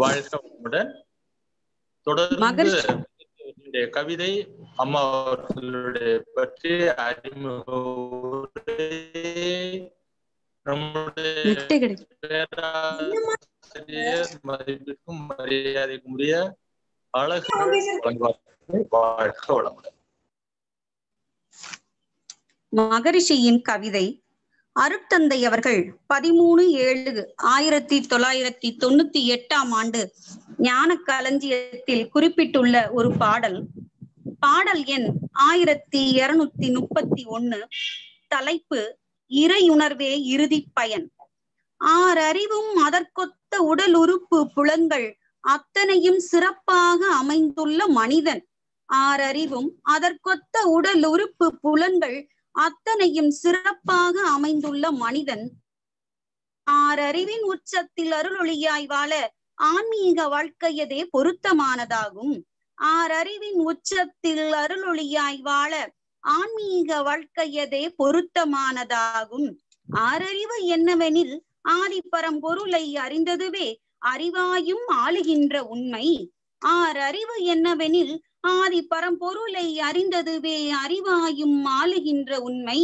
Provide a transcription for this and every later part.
வாழ்க தொடர்ந்து கவிதை அம்மா அவர்களுடைய பற்றி அறிமுக மதிப்பிற்கும் மரியாதைக்கும் உரிய அழகு மகரிஷியின் கவிதை அருட்தந்தை அவர்கள் பதிமூணு ஏழு ஆயிரத்தி தொள்ளாயிரத்தி தொண்ணூத்தி எட்டாம் ஆண்டு ஞான களஞ்சியத்தில் குறிப்பிட்டுள்ள ஒரு பாடல் பாடல் எண் ஆயிரத்தி இருநூத்தி முப்பத்தி ஒண்ணு தலைப்பு இறையுணர்வே இறுதி பயன் ஆறறிவும் அதற்கொத்த உடல் உறுப்பு புலங்கள் அத்தனையும் சிறப்பாக அமைந்துள்ள மனிதன் ஆறறிவும் அதற்கொத்த உடல் உறுப்பு புலன்கள் அத்தனையும் சிறப்பாக அமைந்துள்ள மனிதன் ஆறறிவின் உச்சத்தில் அருளொளியாய் வாழ ஆன்மீக வாழ்க்கையதே பொருத்தமானதாகும் ஆறறிவின் உச்சத்தில் அருளொளியாய் வாழ ஆன்மீக வாழ்க்கையதே பொருத்தமானதாகும் ஆறறிவு என்னவெனில் ஆதிப்பரம் பொருளை அறிந்ததுவே அறிவாயும் ஆளுகின்ற உண்மை ஆறறிவு என்னவெனில் ஆதி பரம்பொருளை அறிந்ததுவே அறிவாயும் ஆளுகின்ற உண்மை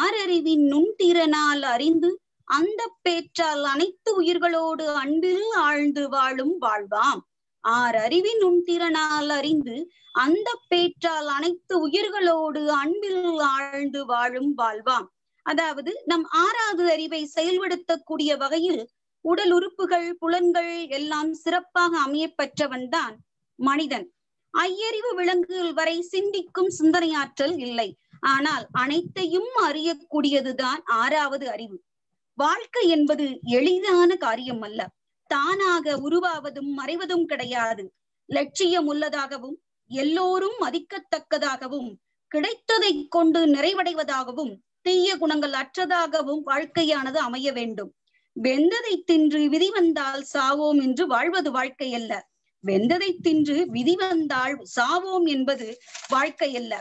ஆறறிவின் நுண்திறனால் அறிந்து அந்த பேற்றால் அனைத்து உயிர்களோடு அன்பில் ஆழ்ந்து வாழும் வாழ்வாம் ஆர் அறிவின் அறிந்து அந்த பேற்றால் அனைத்து உயிர்களோடு அன்பில் ஆழ்ந்து வாழும் வாழ்வாம் அதாவது நம் ஆறாவது அறிவை செயல்படுத்தக்கூடிய வகையில் உடல் உறுப்புகள் புலன்கள் எல்லாம் சிறப்பாக அமையப்பெற்றவன்தான் மனிதன் ஐயறிவு விலங்குகள் வரை சிந்திக்கும் சிந்தனையாற்றல் இல்லை ஆனால் அனைத்தையும் அறியக்கூடியதுதான் ஆறாவது அறிவு வாழ்க்கை என்பது எளிதான காரியம் அல்ல தானாக உருவாவதும் மறைவதும் கிடையாது லட்சியம் உள்ளதாகவும் எல்லோரும் மதிக்கத்தக்கதாகவும் கிடைத்ததை கொண்டு நிறைவடைவதாகவும் தீய குணங்கள் அற்றதாகவும் வாழ்க்கையானது அமைய வேண்டும் வெந்ததை தின்று விதி வந்தால் சாவோம் என்று வாழ்வது வாழ்க்கை அல்ல வெந்ததை தின்று விதி வந்தால் சாவோம் என்பது வாழ்க்கை அல்ல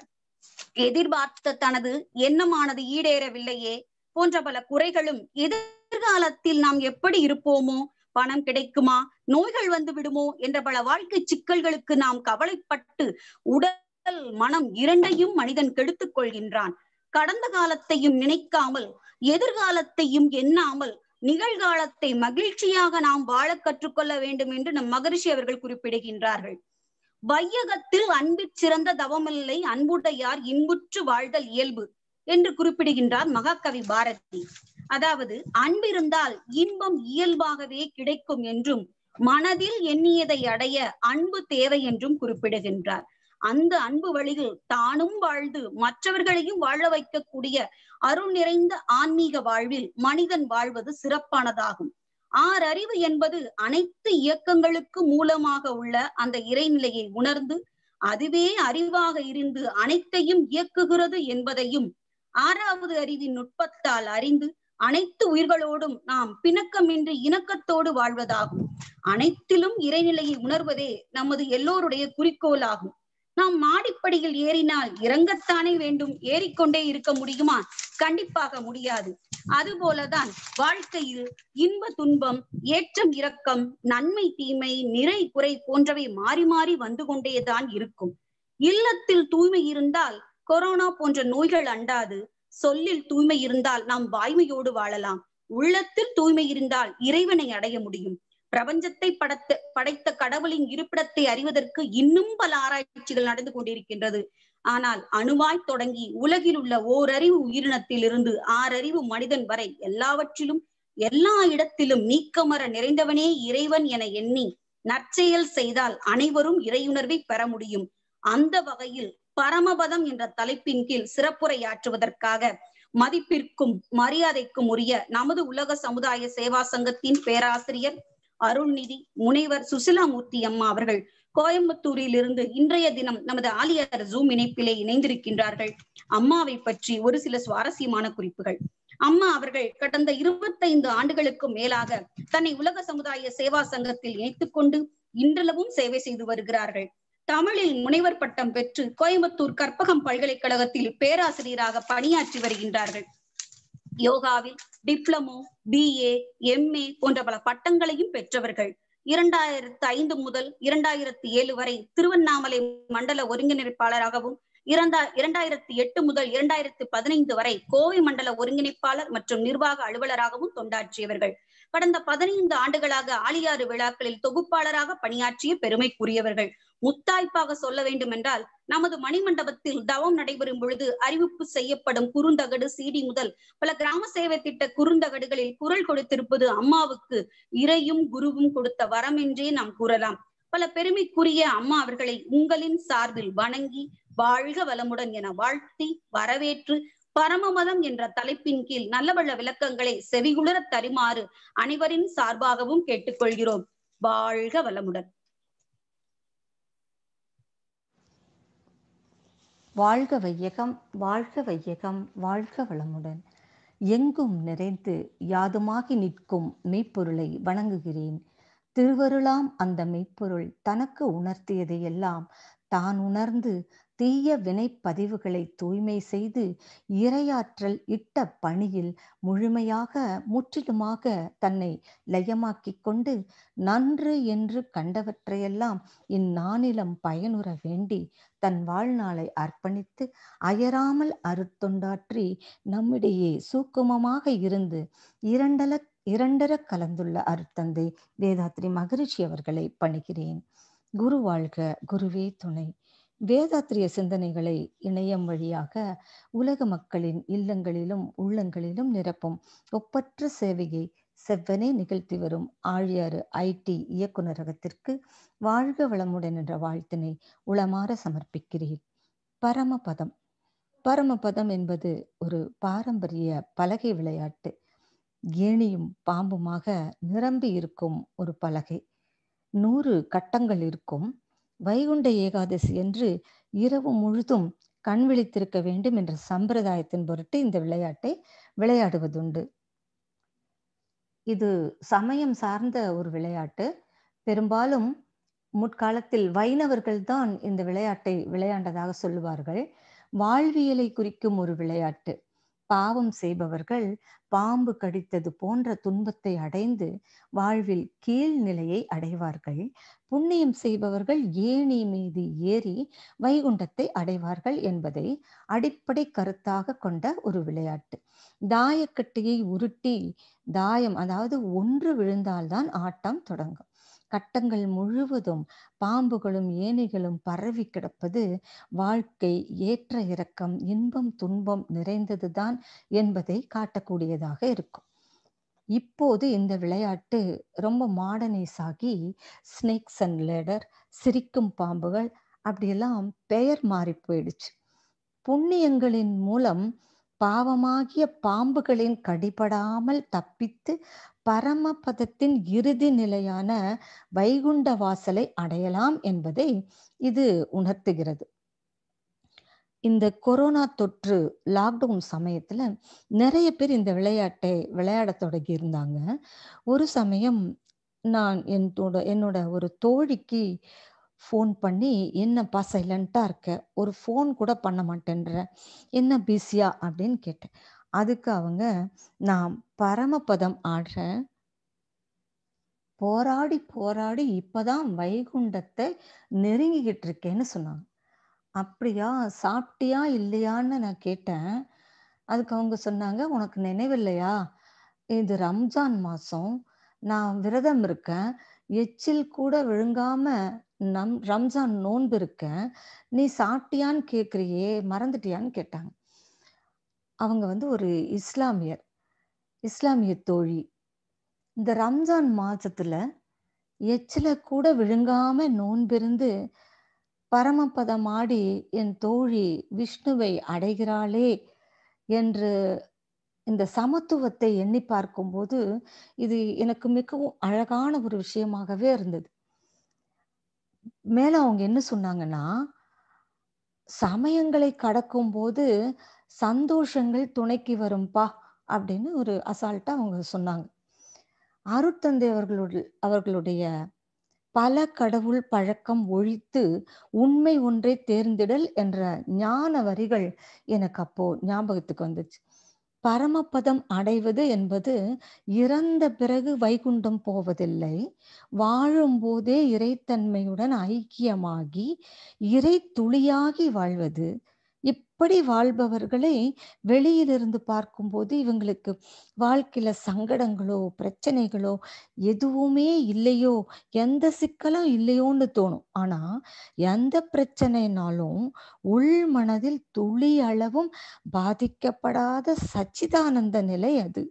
எதிர்பார்த்த தனது எண்ணமானது ஈடேறவில்லையே போன்ற பல குறைகளும் எதிர்காலத்தில் நாம் எப்படி இருப்போமோ பணம் கிடைக்குமா நோய்கள் வந்து விடுமோ என்ற பல வாழ்க்கை சிக்கல்களுக்கு நாம் கவலைப்பட்டு உடல் மனம் இரண்டையும் மனிதன் கெடுத்துக் கொள்கின்றான் கடந்த காலத்தையும் நினைக்காமல் எதிர்காலத்தையும் எண்ணாமல் நிகழ்காலத்தை மகிழ்ச்சியாக நாம் வாழ கற்றுக்கொள்ள வேண்டும் என்று நம் மகரிஷி அவர்கள் குறிப்பிடுகின்றார்கள் வையகத்தில் அன்பிற் சிறந்த தவமில்லை அன்புடையார் இன்புற்று வாழ்தல் இயல்பு என்று குறிப்பிடுகின்றார் மகாகவி பாரதி அதாவது அன்பிருந்தால் இன்பம் இயல்பாகவே கிடைக்கும் என்றும் மனதில் எண்ணியதை அடைய அன்பு தேவை என்றும் குறிப்பிடுகின்றார் அந்த அன்பு வழியில் தானும் வாழ்ந்து மற்றவர்களையும் வாழ வைக்கக்கூடிய அருள் நிறைந்த ஆன்மீக வாழ்வில் மனிதன் வாழ்வது சிறப்பானதாகும் ஆறறிவு என்பது அனைத்து இயக்கங்களுக்கு மூலமாக உள்ள அந்த இறைநிலையை உணர்ந்து அதுவே அறிவாக இருந்து அனைத்தையும் இயக்குகிறது என்பதையும் ஆறாவது அறிவின் நுட்பத்தால் அறிந்து அனைத்து உயிர்களோடும் நாம் பிணக்கமின்றி இணக்கத்தோடு வாழ்வதாகும் அனைத்திலும் இறைநிலையை உணர்வதே நமது எல்லோருடைய குறிக்கோளாகும் நாம் மாடிப்படியில் ஏறினால் இறங்கத்தானே வேண்டும் ஏறிக்கொண்டே இருக்க முடியுமா கண்டிப்பாக முடியாது அதுபோலதான் வாழ்க்கையில் இன்ப துன்பம் ஏற்றம் இரக்கம் நன்மை தீமை நிறை குறை போன்றவை மாறி மாறி வந்து கொண்டேதான் இருக்கும் இல்லத்தில் தூய்மை இருந்தால் கொரோனா போன்ற நோய்கள் அண்டாது சொல்லில் தூய்மை இருந்தால் நாம் வாய்மையோடு வாழலாம் உள்ளத்தில் தூய்மை இருந்தால் இறைவனை அடைய முடியும் பிரபஞ்சத்தை படத்து படைத்த கடவுளின் இருப்பிடத்தை அறிவதற்கு இன்னும் பல ஆராய்ச்சிகள் நடந்து கொண்டிருக்கின்றது ஆனால் அணுவாய் தொடங்கி உலகில் உள்ள ஓரறிவு உயிரினத்தில் இருந்து ஆறறிவு மனிதன் வரை எல்லாவற்றிலும் எல்லா இடத்திலும் நீக்கமர நிறைந்தவனே இறைவன் என எண்ணி நற்செயல் செய்தால் அனைவரும் இறையுணர்வை பெற முடியும் அந்த வகையில் பரமபதம் என்ற தலைப்பின் கீழ் சிறப்புரையாற்றுவதற்காக மதிப்பிற்கும் மரியாதைக்கும் உரிய நமது உலக சமுதாய சேவா சங்கத்தின் பேராசிரியர் அருள்நிதி முனைவர் சுசிலாமூர்த்தி அம்மா அவர்கள் கோயம்புத்தூரில் இருந்து இன்றைய தினம் நமது ஆலியார் ஜூம் இணைப்பிலே இணைந்திருக்கின்றார்கள் அம்மாவை பற்றி ஒரு சில சுவாரஸ்யமான குறிப்புகள் அம்மா அவர்கள் கடந்த இருபத்தைந்து ஆண்டுகளுக்கு மேலாக தன்னை உலக சமுதாய சேவா சங்கத்தில் இணைத்துக் கொண்டு இன்றளவும் சேவை செய்து வருகிறார்கள் தமிழில் முனைவர் பட்டம் பெற்று கோயம்புத்தூர் கற்பகம் பல்கலைக்கழகத்தில் பேராசிரியராக பணியாற்றி வருகின்றார்கள் யோகாவில் டிப்ளமோ பிஏ எம்ஏ போன்ற பல பட்டங்களையும் பெற்றவர்கள் இரண்டாயிரத்து ஐந்து முதல் இரண்டாயிரத்து ஏழு வரை திருவண்ணாமலை மண்டல ஒருங்கிணைப்பாளராகவும் இரண்டா இரண்டாயிரத்தி எட்டு முதல் இரண்டாயிரத்தி பதினைந்து வரை கோவை மண்டல ஒருங்கிணைப்பாளர் மற்றும் நிர்வாக அலுவலராகவும் தொண்டாற்றியவர்கள் கடந்த பதினைந்து ஆண்டுகளாக ஆளியாறு விழாக்களில் தொகுப்பாளராக பணியாற்றிய பெருமைக்குரியவர்கள் முத்தாய்ப்பாக சொல்ல வேண்டும் என்றால் நமது மணிமண்டபத்தில் தவம் நடைபெறும் பொழுது அறிவிப்பு செய்யப்படும் குறுந்தகடு சீடி முதல் பல கிராம சேவை திட்ட குறுந்தகடுகளில் குரல் கொடுத்திருப்பது அம்மாவுக்கு இறையும் குருவும் கொடுத்த வரம் என்றே நாம் கூறலாம் பல பெருமைக்குரிய அம்மா அவர்களை உங்களின் சார்பில் வணங்கி வாழ்க வளமுடன் என வாழ்த்தி வரவேற்று பரமமதம் என்ற தலைப்பின் கீழ் நல்லவள்ள விளக்கங்களை செவிகுளர தருமாறு அனைவரின் சார்பாகவும் கேட்டுக்கொள்கிறோம் வாழ்க வளமுடன் வாழ்க வையகம் வாழ்க வையகம் வாழ்க வளமுடன் எங்கும் நிறைந்து யாதுமாகி நிற்கும் மெய்ப்பொருளை வணங்குகிறேன் திருவருளாம் அந்த மெய்ப்பொருள் தனக்கு உணர்த்தியதை எல்லாம் தான் உணர்ந்து தீய வினைப்பதிவுகளை தூய்மை செய்து இரையாற்றல் இட்ட பணியில் முழுமையாக முற்றிலுமாக தன்னை லயமாக்கிக் கொண்டு நன்று என்று கண்டவற்றையெல்லாம் இந்நானிலம் பயனுற வேண்டி தன் வாழ்நாளை அர்ப்பணித்து அயராமல் அருத்தொண்டாற்றி நம்மிடையே சூக்குமமாக இருந்து இரண்டல இரண்டர கலந்துள்ள அருத்தந்தை வேதாத்ரி மகரிஷி அவர்களை பணிகிறேன் குரு வாழ்க குருவே துணை வேதாத்திரிய சிந்தனைகளை இணையம் வழியாக உலக மக்களின் இல்லங்களிலும் உள்ளங்களிலும் நிரப்பும் ஒப்பற்ற சேவையை செவ்வனே நிகழ்த்தி வரும் ஆழியாறு ஐடி இயக்குநரகத்திற்கு வாழ்க வளமுடன் என்ற வாழ்த்தினை உளமாற சமர்ப்பிக்கிறேன் பரமபதம் பரமபதம் என்பது ஒரு பாரம்பரிய பலகை விளையாட்டு ஏணியும் பாம்புமாக நிரம்பி இருக்கும் ஒரு பலகை நூறு கட்டங்கள் இருக்கும் வைகுண்ட ஏகாதசி என்று இரவு முழுதும் கண் விழித்திருக்க வேண்டும் என்ற சம்பிரதாயத்தின் பொருட்டு இந்த விளையாட்டை விளையாடுவதுண்டு இது சமயம் சார்ந்த ஒரு விளையாட்டு பெரும்பாலும் முற்காலத்தில் வைணவர்கள் தான் இந்த விளையாட்டை விளையாண்டதாக சொல்லுவார்கள் வாழ்வியலை குறிக்கும் ஒரு விளையாட்டு பாவம் செய்பவர்கள் பாம்பு கடித்தது போன்ற துன்பத்தை அடைந்து வாழ்வில் கீழ்நிலையை அடைவார்கள் புண்ணியம் செய்பவர்கள் ஏணி மீது ஏறி வைகுண்டத்தை அடைவார்கள் என்பதை அடிப்படை கருத்தாக கொண்ட ஒரு விளையாட்டு தாயக்கட்டையை உருட்டி தாயம் அதாவது ஒன்று விழுந்தால்தான் ஆட்டம் தொடங்கும் கட்டங்கள் முழுவதும் பாம்புகளும் ஏனைகளும் பரவி கிடப்பது வாழ்க்கை ஏற்ற இறக்கம் இன்பம் துன்பம் நிறைந்ததுதான் என்பதை காட்டக்கூடியதாக இருக்கும் இப்போது இந்த விளையாட்டு ரொம்ப மாடர்னைஸ் ஆகி ஸ்னேக்ஸ் அண்ட் லேடர் சிரிக்கும் பாம்புகள் அப்படியெல்லாம் பெயர் மாறி போயிடுச்சு புண்ணியங்களின் மூலம் பாவமாகிய பாம்புகளின் கடிபடாமல் தப்பித்து பரமபதத்தின் இறுதி நிலையான வைகுண்ட வாசலை அடையலாம் என்பதை இது உணர்த்துகிறது இந்த கொரோனா தொற்று லாக்டவுன் சமயத்துல நிறைய பேர் இந்த விளையாட்டை விளையாட தொடங்கி இருந்தாங்க ஒரு சமயம் நான் என்னோட என்னோட ஒரு தோழிக்கு ஃபோன் பண்ணி என்னப்பா சைலண்ட்டாக இருக்க ஒரு ஃபோன் கூட பண்ண மாட்டேன்ற என்ன பிஸியா அப்படின்னு கேட்டேன் அதுக்கு அவங்க நான் பரமபதம் ஆடுற போராடி போராடி இப்பதான் வைகுண்டத்தை நெருங்கிக்கிட்டு இருக்கேன்னு சொன்னாங்க அப்படியா சாப்பிட்டியா இல்லையான்னு நான் கேட்டேன் அதுக்கு அவங்க சொன்னாங்க உனக்கு நினைவில்லையா இது ரம்ஜான் மாதம் நான் விரதம் இருக்கேன் எச்சில் கூட விழுங்காம நம் ரம்ஜான் நோன்பு இருக்கேன் நீ சாப்பிட்டியான்னு கேட்குறியே மறந்துட்டியான்னு கேட்டாங்க அவங்க வந்து ஒரு இஸ்லாமியர் இஸ்லாமிய தோழி இந்த ரம்ஜான் மாதத்துல எச்சில கூட விழுங்காம நோன்பிருந்து பரமபதமாடி என் தோழி விஷ்ணுவை அடைகிறாளே என்று இந்த சமத்துவத்தை எண்ணி பார்க்கும்போது இது எனக்கு மிகவும் அழகான ஒரு விஷயமாகவே இருந்தது மேல அவங்க என்ன சொன்னாங்கன்னா சமயங்களை கடக்கும் போது சந்தோஷங்கள் துணைக்கு வரும்பா அப்படின்னு ஒரு அசால்ட்டா அவங்க சொன்னாங்க அருட்தந்தை அவர்களுடைய அவர்களுடைய பல கடவுள் பழக்கம் ஒழித்து உண்மை ஒன்றை தேர்ந்திடல் என்ற ஞான வரிகள் எனக்கு அப்போ ஞாபகத்துக்கு வந்துச்சு பரமபதம் அடைவது என்பது இறந்த பிறகு வைகுண்டம் போவதில்லை வாழும்போதே இறைத்தன்மையுடன் ஐக்கியமாகி இறை துளியாகி வாழ்வது இப்படி வாழ்பவர்களை வெளியிலிருந்து பார்க்கும்போது இவங்களுக்கு வாழ்க்கையில சங்கடங்களோ பிரச்சனைகளோ எதுவுமே இல்லையோ எந்த சிக்கலும் இல்லையோன்னு தோணும் ஆனா எந்த பிரச்சனைனாலும் உள் மனதில் துளி அளவும் பாதிக்கப்படாத சச்சிதானந்த நிலை அது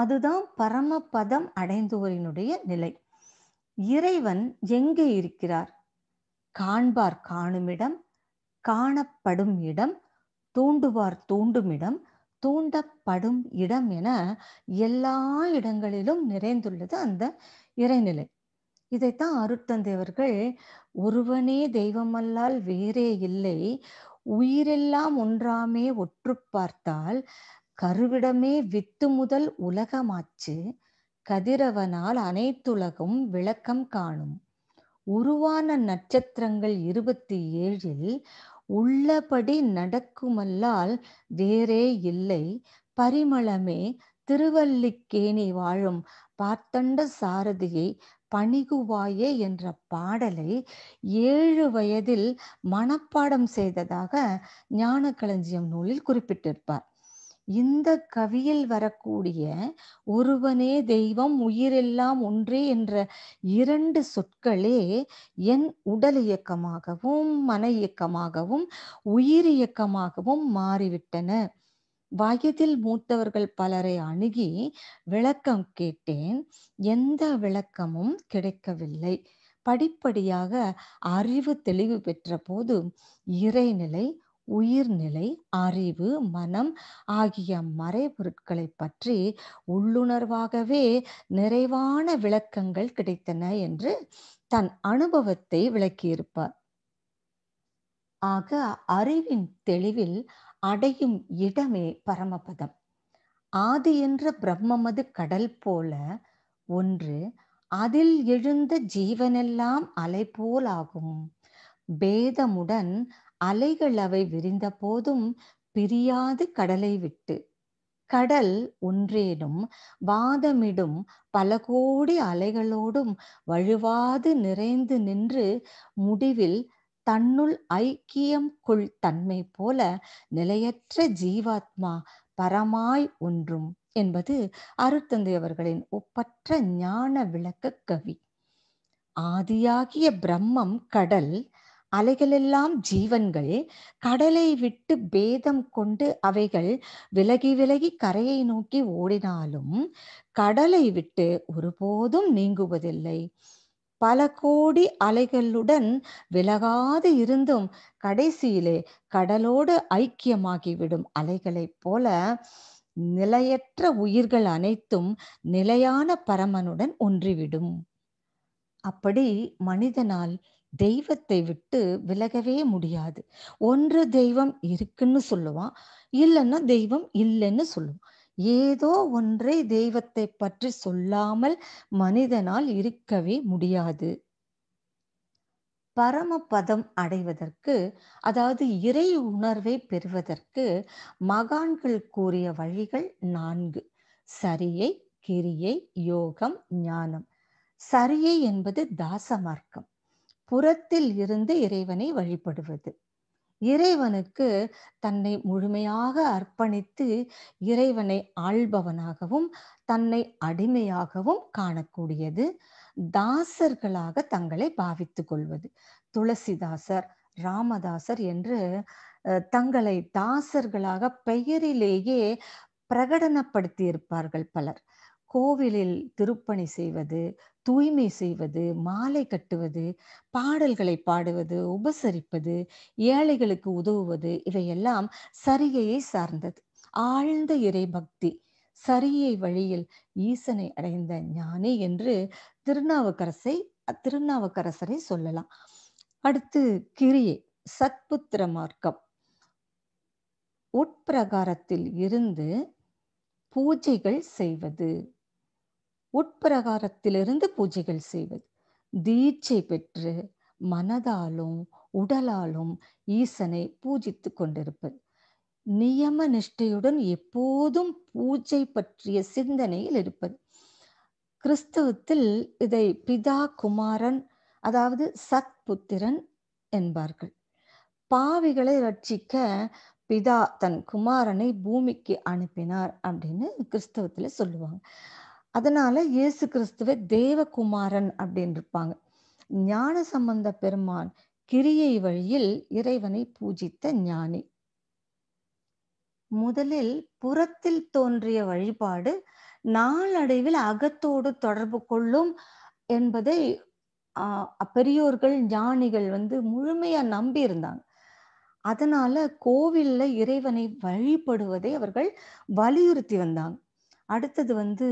அதுதான் பரமபதம் அடைந்தோரினுடைய நிலை இறைவன் எங்கே இருக்கிறார் காண்பார் காணுமிடம் காணப்படும் இடம் தூண்டுவார் தூண்டும் இடம் தூண்டப்படும் இடம் என எல்லா இடங்களிலும் நிறைந்துள்ளது அந்த இறைநிலை இதைத்தான் அருத்தந்தேவர்கள் ஒருவனே தெய்வமல்லால் வேறே இல்லை உயிரெல்லாம் ஒன்றாமே ஒற்று பார்த்தால் கருவிடமே வித்து முதல் உலகமாச்சு கதிரவனால் அனைத்துலகும் விளக்கம் காணும் உருவான நட்சத்திரங்கள் இருபத்தி ஏழில் உள்ளபடி நடக்குமல்லால் வேறே இல்லை பரிமளமே திருவல்லிக்கேணி வாழும் பார்த்தண்ட சாரதியை பணிகுவாயே என்ற பாடலை ஏழு வயதில் மனப்பாடம் செய்ததாக ஞான களஞ்சியம் நூலில் குறிப்பிட்டிருப்பார் இந்த கவியில் வரக்கூடிய ஒருவனே தெய்வம் உயிரெல்லாம் ஒன்றே என்ற இரண்டு சொற்களே என் உடல் இயக்கமாகவும் மன இயக்கமாகவும் உயிர் இயக்கமாகவும் மாறிவிட்டன வயதில் மூத்தவர்கள் பலரை அணுகி விளக்கம் கேட்டேன் எந்த விளக்கமும் கிடைக்கவில்லை படிப்படியாக அறிவு தெளிவு பெற்ற போது இறைநிலை உயிர்நிலை அறிவு மனம் ஆகிய மறைபொருட்களை பற்றி உள்ளுணர்வாகவே நிறைவான விளக்கங்கள் கிடைத்தன என்று தன் அனுபவத்தை விளக்கியிருப்பார் ஆக அறிவின் தெளிவில் அடையும் இடமே பரமபதம் ஆதி என்ற பிரம்மமது கடல் போல ஒன்று அதில் எழுந்த ஜீவனெல்லாம் அலை போலாகும் பேதமுடன் அலைகள் அவை விரிந்த போதும் பிரியாது கடலை விட்டு கடல் ஒன்றேனும் வாதமிடும் பல கோடி அலைகளோடும் வழுவாது நிறைந்து நின்று முடிவில் தன்னுள் ஐக்கியம் கொள் தன்மை போல நிலையற்ற ஜீவாத்மா பரமாய் ஒன்றும் என்பது அருத்தந்தை அவர்களின் ஒப்பற்ற ஞான விளக்க கவி ஆதியாகிய பிரம்மம் கடல் அலைகளெல்லாம் ஜீவன்கள் கடலை விட்டு பேதம் கொண்டு அவைகள் விலகி விலகி கரையை நோக்கி ஓடினாலும் கடலை விட்டு ஒருபோதும் நீங்குவதில்லை பல கோடி அலைகளுடன் விலகாது இருந்தும் கடைசியிலே கடலோடு ஐக்கியமாகிவிடும் அலைகளைப் போல நிலையற்ற உயிர்கள் அனைத்தும் நிலையான பரமனுடன் ஒன்றிவிடும் அப்படி மனிதனால் தெய்வத்தை விட்டு விலகவே முடியாது ஒன்று தெய்வம் இருக்குன்னு சொல்லுவான் இல்லைன்னா தெய்வம் இல்லைன்னு சொல்லுவான் ஏதோ ஒன்றை தெய்வத்தை பற்றி சொல்லாமல் மனிதனால் இருக்கவே முடியாது பரமபதம் அடைவதற்கு அதாவது இறை உணர்வை பெறுவதற்கு மகான்கள் கூறிய வழிகள் நான்கு சரியை கிரியை யோகம் ஞானம் சரியை என்பது தாசமார்க்கம் புறத்தில் இருந்து இறைவனை வழிபடுவது இறைவனுக்கு தன்னை முழுமையாக அர்ப்பணித்து இறைவனை ஆள்பவனாகவும் தன்னை அடிமையாகவும் காணக்கூடியது தாசர்களாக தங்களை பாவித்துக் கொள்வது துளசிதாசர் ராமதாசர் என்று தங்களை தாசர்களாக பெயரிலேயே பிரகடனப்படுத்தியிருப்பார்கள் பலர் கோவிலில் திருப்பணி செய்வது தூய்மை செய்வது மாலை கட்டுவது பாடல்களை பாடுவது உபசரிப்பது ஏழைகளுக்கு உதவுவது இவையெல்லாம் சரியையை சார்ந்தது ஆழ்ந்த இறை பக்தி சரியை வழியில் ஈசனை அடைந்த ஞானி என்று திருநாவுக்கரசை திருநாவுக்கரசரை சொல்லலாம் அடுத்து கிரியே சத்புத்திர மார்க்கம் உட்பிரகாரத்தில் இருந்து பூஜைகள் செய்வது உட்பிரகாரத்திலிருந்து பூஜைகள் செய்வது தீட்சை பெற்று மனதாலும் உடலாலும் ஈசனை பூஜித்து கொண்டிருப்பது நியம நிஷ்டையுடன் எப்போதும் பூஜை பற்றிய சிந்தனையில் இருப்பது கிறிஸ்தவத்தில் இதை பிதா குமாரன் அதாவது சத் புத்திரன் என்பார்கள் பாவிகளை ரட்சிக்க பிதா தன் குமாரனை பூமிக்கு அனுப்பினார் அப்படின்னு கிறிஸ்தவத்துல சொல்லுவாங்க அதனால இயேசு கிறிஸ்துவ தேவகுமாரன் அப்படின்னு இருப்பாங்க ஞான சம்பந்த பெருமான் கிரியை வழியில் இறைவனை பூஜித்த ஞானி முதலில் புறத்தில் தோன்றிய வழிபாடு நாளடைவில் அகத்தோடு தொடர்பு கொள்ளும் என்பதை பெரியோர்கள் ஞானிகள் வந்து முழுமையா நம்பி இருந்தாங்க அதனால கோவில்ல இறைவனை வழிபடுவதை அவர்கள் வலியுறுத்தி வந்தாங்க அடுத்தது வந்து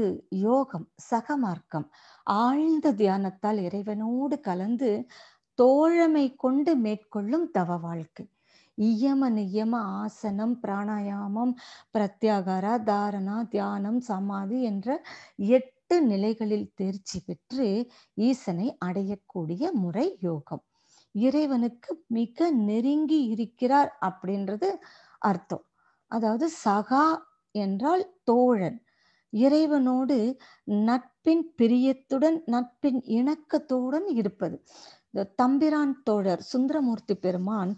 யோகம் சகமார்க்கம் ஆழ்ந்த தியானத்தால் இறைவனோடு கலந்து தோழமை கொண்டு மேற்கொள்ளும் தவ வாழ்க்கை இயம நியம ஆசனம் பிராணாயாமம் பிரத்யாகாரா தாரணா தியானம் சமாதி என்ற எட்டு நிலைகளில் தேர்ச்சி பெற்று ஈசனை அடையக்கூடிய முறை யோகம் இறைவனுக்கு மிக நெருங்கி இருக்கிறார் அப்படின்றது அர்த்தம் அதாவது சகா என்றால் தோழன் இறைவனோடு நட்பின் பிரியத்துடன் நட்பின் இணக்கத்துடன் இருப்பது தம்பிரான் தோழர் சுந்தரமூர்த்தி பெருமான்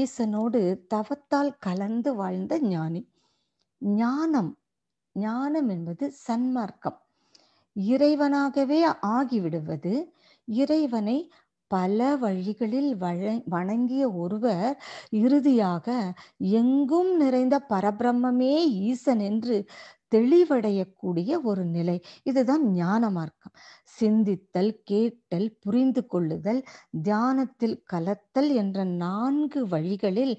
ஈசனோடு தவத்தால் கலந்து வாழ்ந்த ஞானி ஞானம் ஞானம் என்பது சன்மார்க்கம் இறைவனாகவே ஆகிவிடுவது இறைவனை பல வழிகளில் வணங்கிய ஒருவர் இறுதியாக எங்கும் நிறைந்த பரபிரம்மே ஈசன் என்று தெளிவடையக்கூடிய ஒரு நிலை இதுதான் ஞான மார்க்கம் சிந்தித்தல் கேட்டல் புரிந்து கொள்ளுதல் தியானத்தில் கலத்தல் என்ற நான்கு வழிகளில்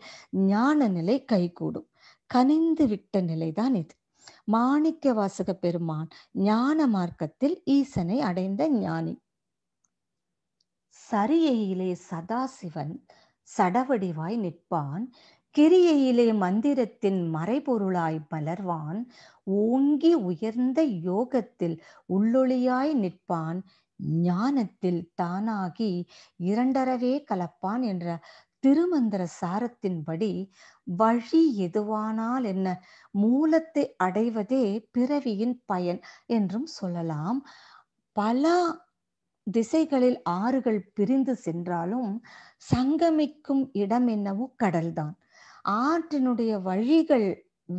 ஞான நிலை கைகூடும் கனிந்து விட்ட நிலைதான் இது மாணிக்க வாசக பெருமான் ஞான மார்க்கத்தில் ஈசனை அடைந்த ஞானி சரியையிலே சதாசிவன் சடவடிவாய் நிற்பான் கிரியையிலே மந்திரத்தின் மறைபொருளாய் மலர்வான் ஓங்கி உயர்ந்த யோகத்தில் உள்ளொளியாய் நிற்பான் ஞானத்தில் தானாகி இரண்டறவே கலப்பான் என்ற திருமந்திர சாரத்தின்படி வழி எதுவானால் என்ன மூலத்தை அடைவதே பிறவியின் பயன் என்றும் சொல்லலாம் பல திசைகளில் ஆறுகள் பிரிந்து சென்றாலும் சங்கமிக்கும் இடம் என்னவோ கடல்தான் ஆற்றினுடைய வழிகள்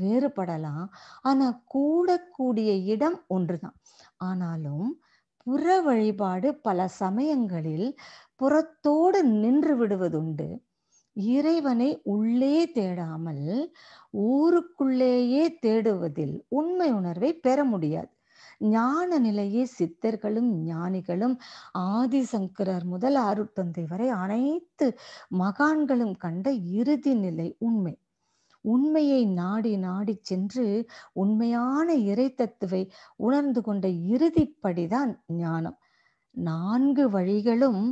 வேறுபடலாம் ஆனா கூடக்கூடிய இடம் ஒன்றுதான் ஆனாலும் புற வழிபாடு பல சமயங்களில் புறத்தோடு நின்று விடுவதுண்டு இறைவனை உள்ளே தேடாமல் ஊருக்குள்ளேயே தேடுவதில் உண்மை உணர்வை பெற முடியாது ஞான நிலையே சித்தர்களும் ஞானிகளும் ஆதிசங்கரர் முதல் அருட்டொந்தை வரை அனைத்து மகான்களும் கண்ட இறுதி நிலை உண்மை உண்மையை நாடி நாடி சென்று உண்மையான இறைத்தத்துவை உணர்ந்து கொண்ட இறுதிப்படிதான் ஞானம் நான்கு வழிகளும்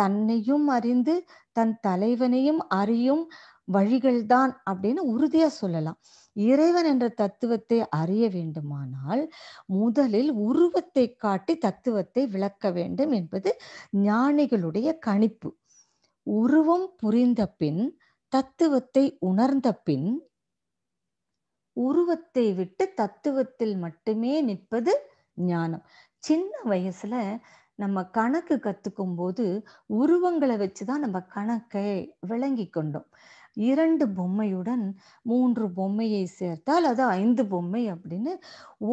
தன்னையும் அறிந்து தன் தலைவனையும் அறியும் வழிகள் தான் அப்படின்னு உறுதியா சொல்லலாம் இறைவன் என்ற தத்துவத்தை அறிய வேண்டுமானால் முதலில் உருவத்தை காட்டி தத்துவத்தை விளக்க வேண்டும் என்பது ஞானிகளுடைய கணிப்பு உருவம் புரிந்த பின் தத்துவத்தை உணர்ந்த பின் உருவத்தை விட்டு தத்துவத்தில் மட்டுமே நிற்பது ஞானம் சின்ன வயசுல நம்ம கணக்கு கத்துக்கும் போது உருவங்களை வச்சுதான் நம்ம கணக்கை விளங்கி கொண்டோம் இரண்டு பொம்மையுடன் மூன்று பொம்மையை சேர்த்தால் அது ஐந்து பொம்மை அப்படின்னு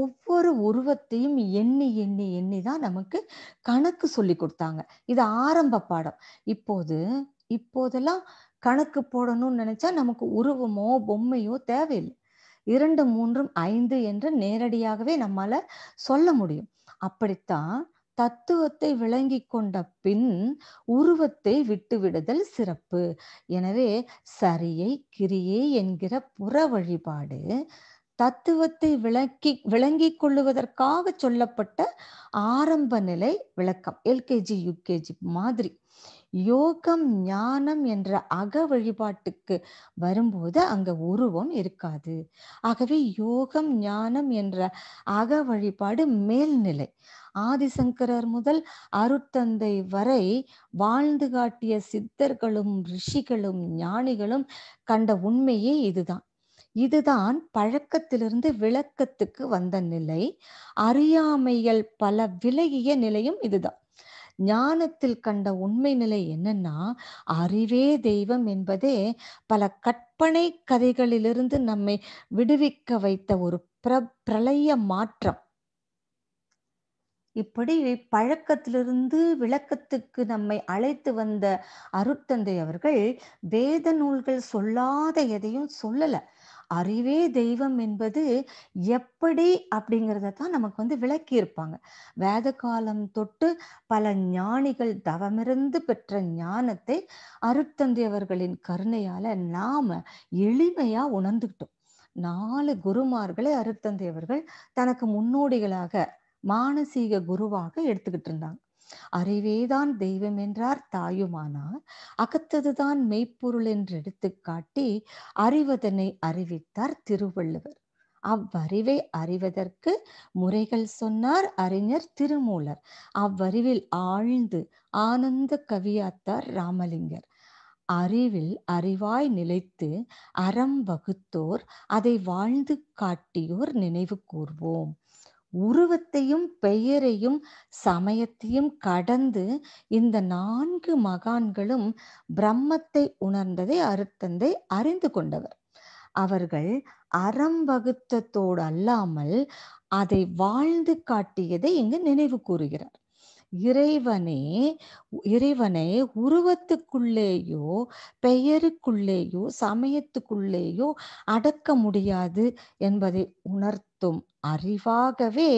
ஒவ்வொரு உருவத்தையும் எண்ணி எண்ணி எண்ணி தான் நமக்கு கணக்கு சொல்லி கொடுத்தாங்க இது ஆரம்ப பாடம் இப்போது இப்போதெல்லாம் கணக்கு போடணும்னு நினைச்சா நமக்கு உருவமோ பொம்மையோ தேவையில்லை இரண்டு மூன்றும் ஐந்து என்று நேரடியாகவே நம்மால சொல்ல முடியும் அப்படித்தான் தத்துவத்தை விளங்கி கொண்ட பின் உருவத்தை விட்டுவிடுதல் சிறப்பு எனவே சரியை கிரியே என்கிற புற வழிபாடு தத்துவத்தை விளக்கி விளங்கி கொள்ளுவதற்காக சொல்லப்பட்ட ஆரம்ப நிலை விளக்கம் எல்கேஜி யுகேஜி மாதிரி யோகம் ஞானம் என்ற அக வழிபாட்டுக்கு வரும்போது அங்க உருவம் இருக்காது ஆகவே யோகம் ஞானம் என்ற அக வழிபாடு மேல்நிலை ஆதிசங்கரர் முதல் அருட்தந்தை வரை வாழ்ந்து காட்டிய சித்தர்களும் ரிஷிகளும் ஞானிகளும் கண்ட உண்மையே இதுதான் இதுதான் பழக்கத்திலிருந்து விளக்கத்துக்கு வந்த நிலை அறியாமைகள் பல விலகிய நிலையும் இதுதான் ஞானத்தில் கண்ட உண்மை நிலை என்னன்னா அறிவே தெய்வம் என்பதே பல கற்பனை கதைகளிலிருந்து நம்மை விடுவிக்க வைத்த ஒரு பிர பிரளய மாற்றம் இப்படி பழக்கத்திலிருந்து விளக்கத்துக்கு நம்மை அழைத்து வந்த அருட்தந்தை அவர்கள் வேத நூல்கள் சொல்லாத எதையும் சொல்லலை அறிவே தெய்வம் என்பது எப்படி அப்படிங்கிறத தான் நமக்கு வந்து விளக்கியிருப்பாங்க வேத காலம் தொட்டு பல ஞானிகள் தவமிருந்து பெற்ற ஞானத்தை அருட்தந்தை அவர்களின் கருணையால நாம எளிமையா உணர்ந்துக்கிட்டோம் நாலு குருமார்களை அருட்தந்தை அவர்கள் தனக்கு முன்னோடிகளாக மானசீக குருவாக எடுத்துக்கிட்டு இருந்தாங்க அறிவேதான் தெய்வம் என்றார் தாயுமானார் அகத்ததுதான் மெய்ப்பொருள் என்று எடுத்துக்காட்டி அறிவதனை அறிவித்தார் திருவள்ளுவர் அவ்வறிவை அறிவதற்கு முறைகள் சொன்னார் அறிஞர் திருமூலர் அவ்வறிவில் ஆழ்ந்து ஆனந்த கவியாத்தார் ராமலிங்கர் அறிவில் அறிவாய் நிலைத்து அறம் வகுத்தோர் அதை வாழ்ந்து காட்டியோர் நினைவு கூர்வோம் உருவத்தையும் பெயரையும் சமயத்தையும் கடந்து இந்த நான்கு மகான்களும் பிரம்மத்தை உணர்ந்ததை அறுத்தந்தை அறிந்து கொண்டவர் அவர்கள் அறம் வகுத்தத்தோடு அல்லாமல் அதை வாழ்ந்து காட்டியதை இங்கு நினைவு கூறுகிறார் இறைவனே இறைவனை உருவத்துக்குள்ளேயோ பெயருக்குள்ளேயோ சமயத்துக்குள்ளேயோ அடக்க முடியாது என்பதை உணர்த்தும் அறிவாகவே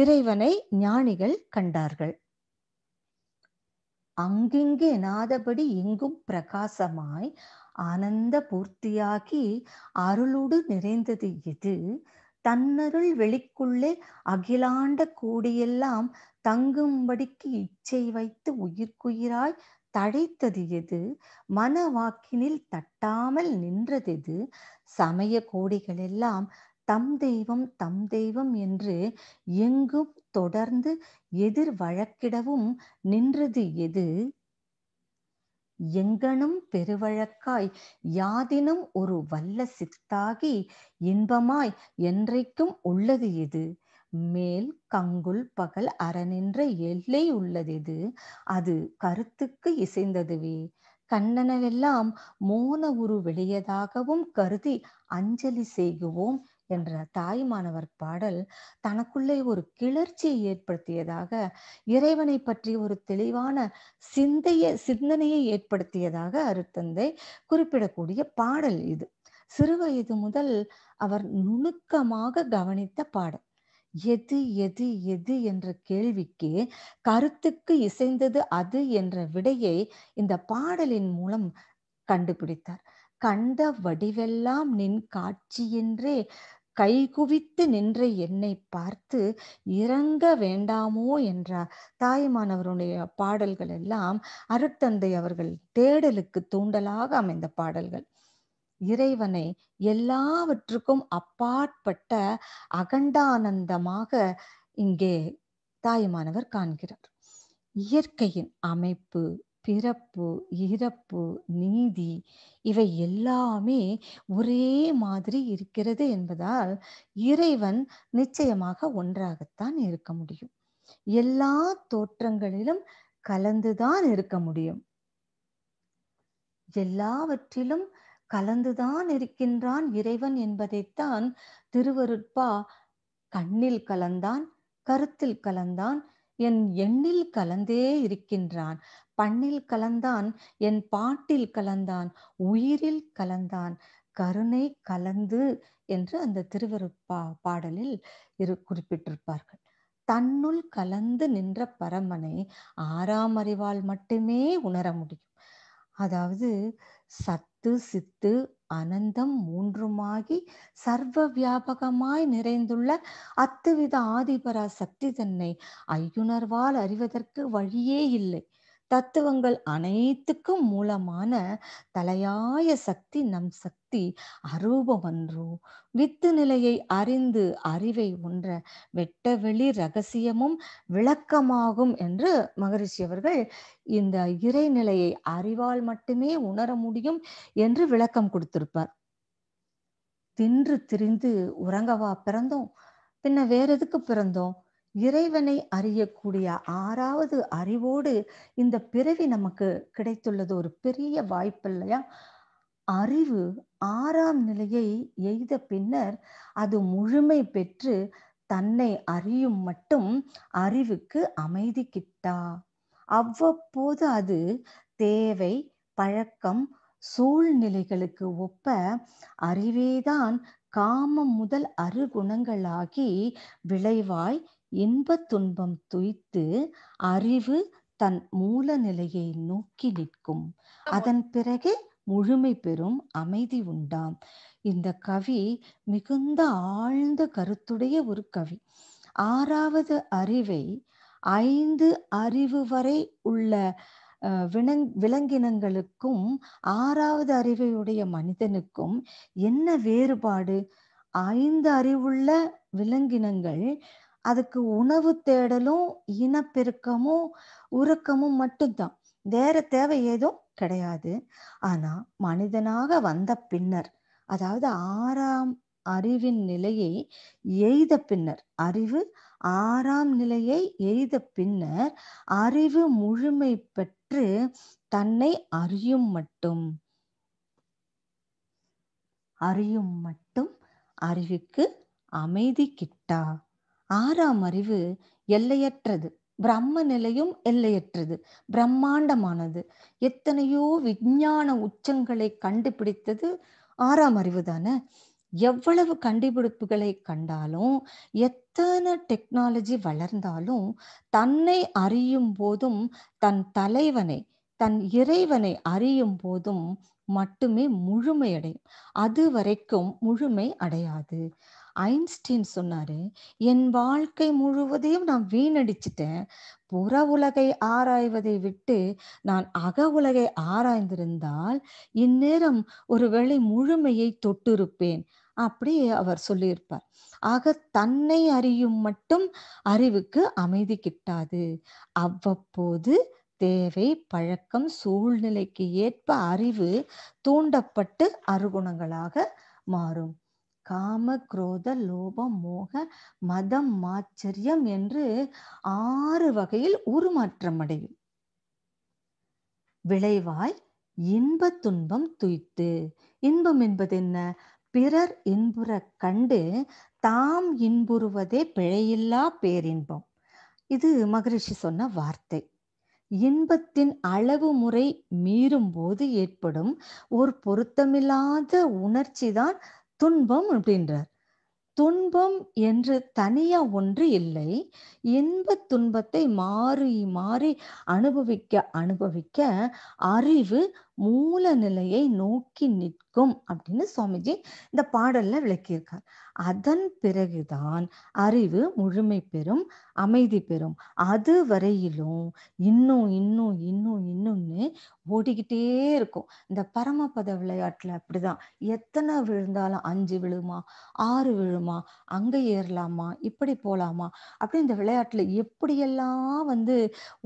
இறைவனை ஞானிகள் கண்டார்கள் அங்கிங்கே நாதபடி இங்கும் பிரகாசமாய் ஆனந்த பூர்த்தியாகி அருளுடு நிறைந்தது இது தன்னருள் வெளிக்குள்ளே அகிலாண்ட கூடியெல்லாம் தங்கும்படிக்கு இச்சை வைத்து உயிர்க்குயிராய் தழைத்தது எது மனவாக்கினில் தட்டாமல் நின்றதெது சமய கோடிகளெல்லாம் தம் தெய்வம் தம் தெய்வம் என்று எங்கும் தொடர்ந்து எதிர் வழக்கிடவும் நின்றது எது எங்கனும் பெருவழக்காய் யாதினும் ஒரு வல்ல சித்தாகி இன்பமாய் என்றைக்கும் உள்ளது இது மேல் கங்குல் பகல் அறநின்ற எல்லை உள்ளது அது கருத்துக்கு இசைந்ததுவே கண்ணனவெல்லாம் மோன உரு வெளியதாகவும் கருதி அஞ்சலி செய்குவோம் என்ற தாய்மானவர் பாடல் தனக்குள்ளே ஒரு கிளர்ச்சியை ஏற்படுத்தியதாக இறைவனை பற்றி ஒரு தெளிவான சிந்தைய சிந்தனையை ஏற்படுத்தியதாக அருத்தந்தை குறிப்பிடக்கூடிய பாடல் இது சிறுவயது முதல் அவர் நுணுக்கமாக கவனித்த பாடல் எது எது எது என்ற கேள்விக்கு கருத்துக்கு இசைந்தது அது என்ற விடையை இந்த பாடலின் மூலம் கண்டுபிடித்தார் கண்ட வடிவெல்லாம் நின் காட்சி என்றே கைகுவித்து நின்ற என்னை பார்த்து இறங்க வேண்டாமோ என்றார் தாயுமானவருடைய பாடல்கள் எல்லாம் அருட்தந்தை அவர்கள் தேடலுக்கு தூண்டலாக அமைந்த பாடல்கள் இறைவனை எல்லாவற்றுக்கும் அப்பாற்பட்ட அகண்டானந்தமாக இங்கே தாயுமானவர் காண்கிறார் இயற்கையின் அமைப்பு பிறப்பு இறப்பு நீதி இவை எல்லாமே ஒரே மாதிரி இருக்கிறது என்பதால் இறைவன் நிச்சயமாக ஒன்றாகத்தான் இருக்க முடியும் எல்லா தோற்றங்களிலும் கலந்துதான் இருக்க முடியும் எல்லாவற்றிலும் கலந்துதான் இருக்கின்றான் இறைவன் என்பதைத்தான் திருவருட்பா கண்ணில் கலந்தான் கருத்தில் கலந்தான் என் எண்ணில் கலந்தே இருக்கின்றான் பண்ணில் கலந்தான் என் பாட்டில் கலந்தான் உயிரில் கலந்தான் கருணை கலந்து என்று அந்த திருவருப்பா பாடலில் இரு குறிப்பிட்டிருப்பார்கள் தன்னுள் கலந்து நின்ற பரமனை ஆறாம் அறிவால் மட்டுமே உணர முடியும் அதாவது சத்து சித்து அனந்தம் மூன்றுமாகி சர்வ வியாபகமாய் நிறைந்துள்ள அத்துவித ஆதிபரா சக்தி தன்னை ஐயுணர்வால் அறிவதற்கு வழியே இல்லை தத்துவங்கள் அனைத்துக்கும் மூலமான தலையாய சக்தி நம் சக்தி அரூபமன்றோ வித்து நிலையை அறிந்து அறிவை ஒன்ற வெட்டவெளி ரகசியமும் விளக்கமாகும் என்று மகரிஷி அவர்கள் இந்த இறைநிலையை அறிவால் மட்டுமே உணர முடியும் என்று விளக்கம் கொடுத்திருப்பார் தின்று திரிந்து உறங்கவா பிறந்தோம் பின்ன வேற எதுக்கு பிறந்தோம் இறைவனை அறியக்கூடிய ஆறாவது அறிவோடு இந்த பிறவி நமக்கு கிடைத்துள்ளது ஒரு பெரிய வாய்ப்பு இல்லையா அறிவு ஆறாம் நிலையை எய்த பின்னர் அது முழுமை பெற்று தன்னை அறியும் மட்டும் அறிவுக்கு அமைதி கிட்டா அவ்வப்போது அது தேவை பழக்கம் சூழ்நிலைகளுக்கு ஒப்ப அறிவேதான் காமம் முதல் அறுகுணங்களாகி விளைவாய் இன்பத் துன்பம் துய்த்து அறிவு தன் மூல நிலையை நோக்கி நிற்கும் அதன் பிறகே முழுமை பெறும் அமைதி உண்டாம் இந்த கவி மிகுந்த ஆழ்ந்த கருத்துடைய ஒரு கவி ஆறாவது அறிவை ஐந்து அறிவு வரை உள்ள விலங் விலங்கினங்களுக்கும் ஆறாவது அறிவையுடைய மனிதனுக்கும் என்ன வேறுபாடு ஐந்து அறிவுள்ள விலங்கினங்கள் அதுக்கு உணவு தேடலும் இனப்பெருக்கமும் உறக்கமும் மட்டும்தான் வேற தேவை ஏதும் கிடையாது ஆனா மனிதனாக வந்த பின்னர் அதாவது ஆறாம் அறிவின் நிலையை எய்த பின்னர் அறிவு ஆறாம் நிலையை எய்த பின்னர் அறிவு முழுமை பெற்று தன்னை அறியும் மட்டும் அறியும் மட்டும் அறிவுக்கு அமைதி கிட்டா ஆறாம் அறிவு எல்லையற்றது பிரம்ம நிலையும் எல்லையற்றது பிரம்மாண்டமானது எத்தனையோ விஞ்ஞான உச்சங்களை கண்டுபிடித்தது ஆறாம் அறிவு தானே எவ்வளவு கண்டுபிடிப்புகளை கண்டாலும் எத்தனை டெக்னாலஜி வளர்ந்தாலும் தன்னை அறியும் போதும் தன் தலைவனை தன் இறைவனை அறியும் போதும் மட்டுமே முழுமை அடையும் அது வரைக்கும் முழுமை அடையாது ஐன்ஸ்டீன் சொன்னாரு என் வாழ்க்கை முழுவதையும் நான் வீணடிச்சிட்டேன் புற உலகை ஆராய்வதை விட்டு நான் அக உலகை ஆராய்ந்திருந்தால் இந்நேரம் ஒருவேளை முழுமையை தொட்டிருப்பேன் அப்படி அவர் சொல்லியிருப்பார் ஆக தன்னை அறியும் மட்டும் அறிவுக்கு அமைதி கிட்டாது அவ்வப்போது தேவை பழக்கம் சூழ்நிலைக்கு ஏற்ப அறிவு தூண்டப்பட்டு அருகுணங்களாக மாறும் காம குரோத லோபம் மோக மதம் மாச்சரியம் என்று ஆறு வகையில் உருமாற்றம் அடையும் விளைவாய் இன்ப துன்பம் துய்த்து இன்பம் என்பது என்ன பிறர் இன்புற கண்டு தாம் இன்புறுவதே பிழையில்லா பேரின்பம் இது மகரிஷி சொன்ன வார்த்தை இன்பத்தின் அளவு முறை மீறும் போது ஏற்படும் ஒரு பொருத்தமில்லாத உணர்ச்சி தான் துன்பம் அப்படின்றார் துன்பம் என்று தனியா ஒன்று இல்லை இன்ப துன்பத்தை மாறி மாறி அனுபவிக்க அனுபவிக்க அறிவு மூல நிலையை நோக்கி நிற்கும் அப்படின்னு சுவாமிஜி இந்த பாடல்ல விளக்கியிருக்கார் அதன் பிறகுதான் அறிவு முழுமை பெறும் அமைதி பெறும் அது வரையிலும் இன்னும் இன்னும் இன்னும் இன்னும்னு ஓடிக்கிட்டே இருக்கும் இந்த பரமபத விளையாட்டுல அப்படிதான் எத்தனை விழுந்தாலும் அஞ்சு விழுமா ஆறு விழுமா அங்கே ஏறலாமா இப்படி போலாமா அப்படி இந்த விளையாட்டுல எப்படியெல்லாம் வந்து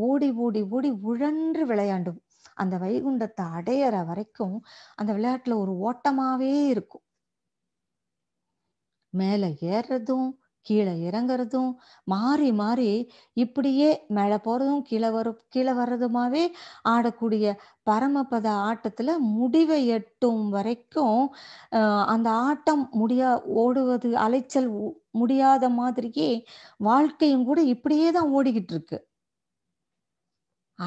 ஓடி ஓடி ஓடி உழன்று விளையாண்டும் அந்த வைகுண்டத்தை அடையிற வரைக்கும் அந்த விளையாட்டுல ஒரு ஓட்டமாவே இருக்கும் மேல ஏறுறதும் கீழே இறங்குறதும் மாறி மாறி இப்படியே மேலே போறதும் கீழே வரும் கீழே வர்றதுமாவே ஆடக்கூடிய பரமபத ஆட்டத்துல முடிவை எட்டும் வரைக்கும் அந்த ஆட்டம் முடியா ஓடுவது அலைச்சல் முடியாத மாதிரியே வாழ்க்கையும் கூட இப்படியே தான் ஓடிக்கிட்டு இருக்கு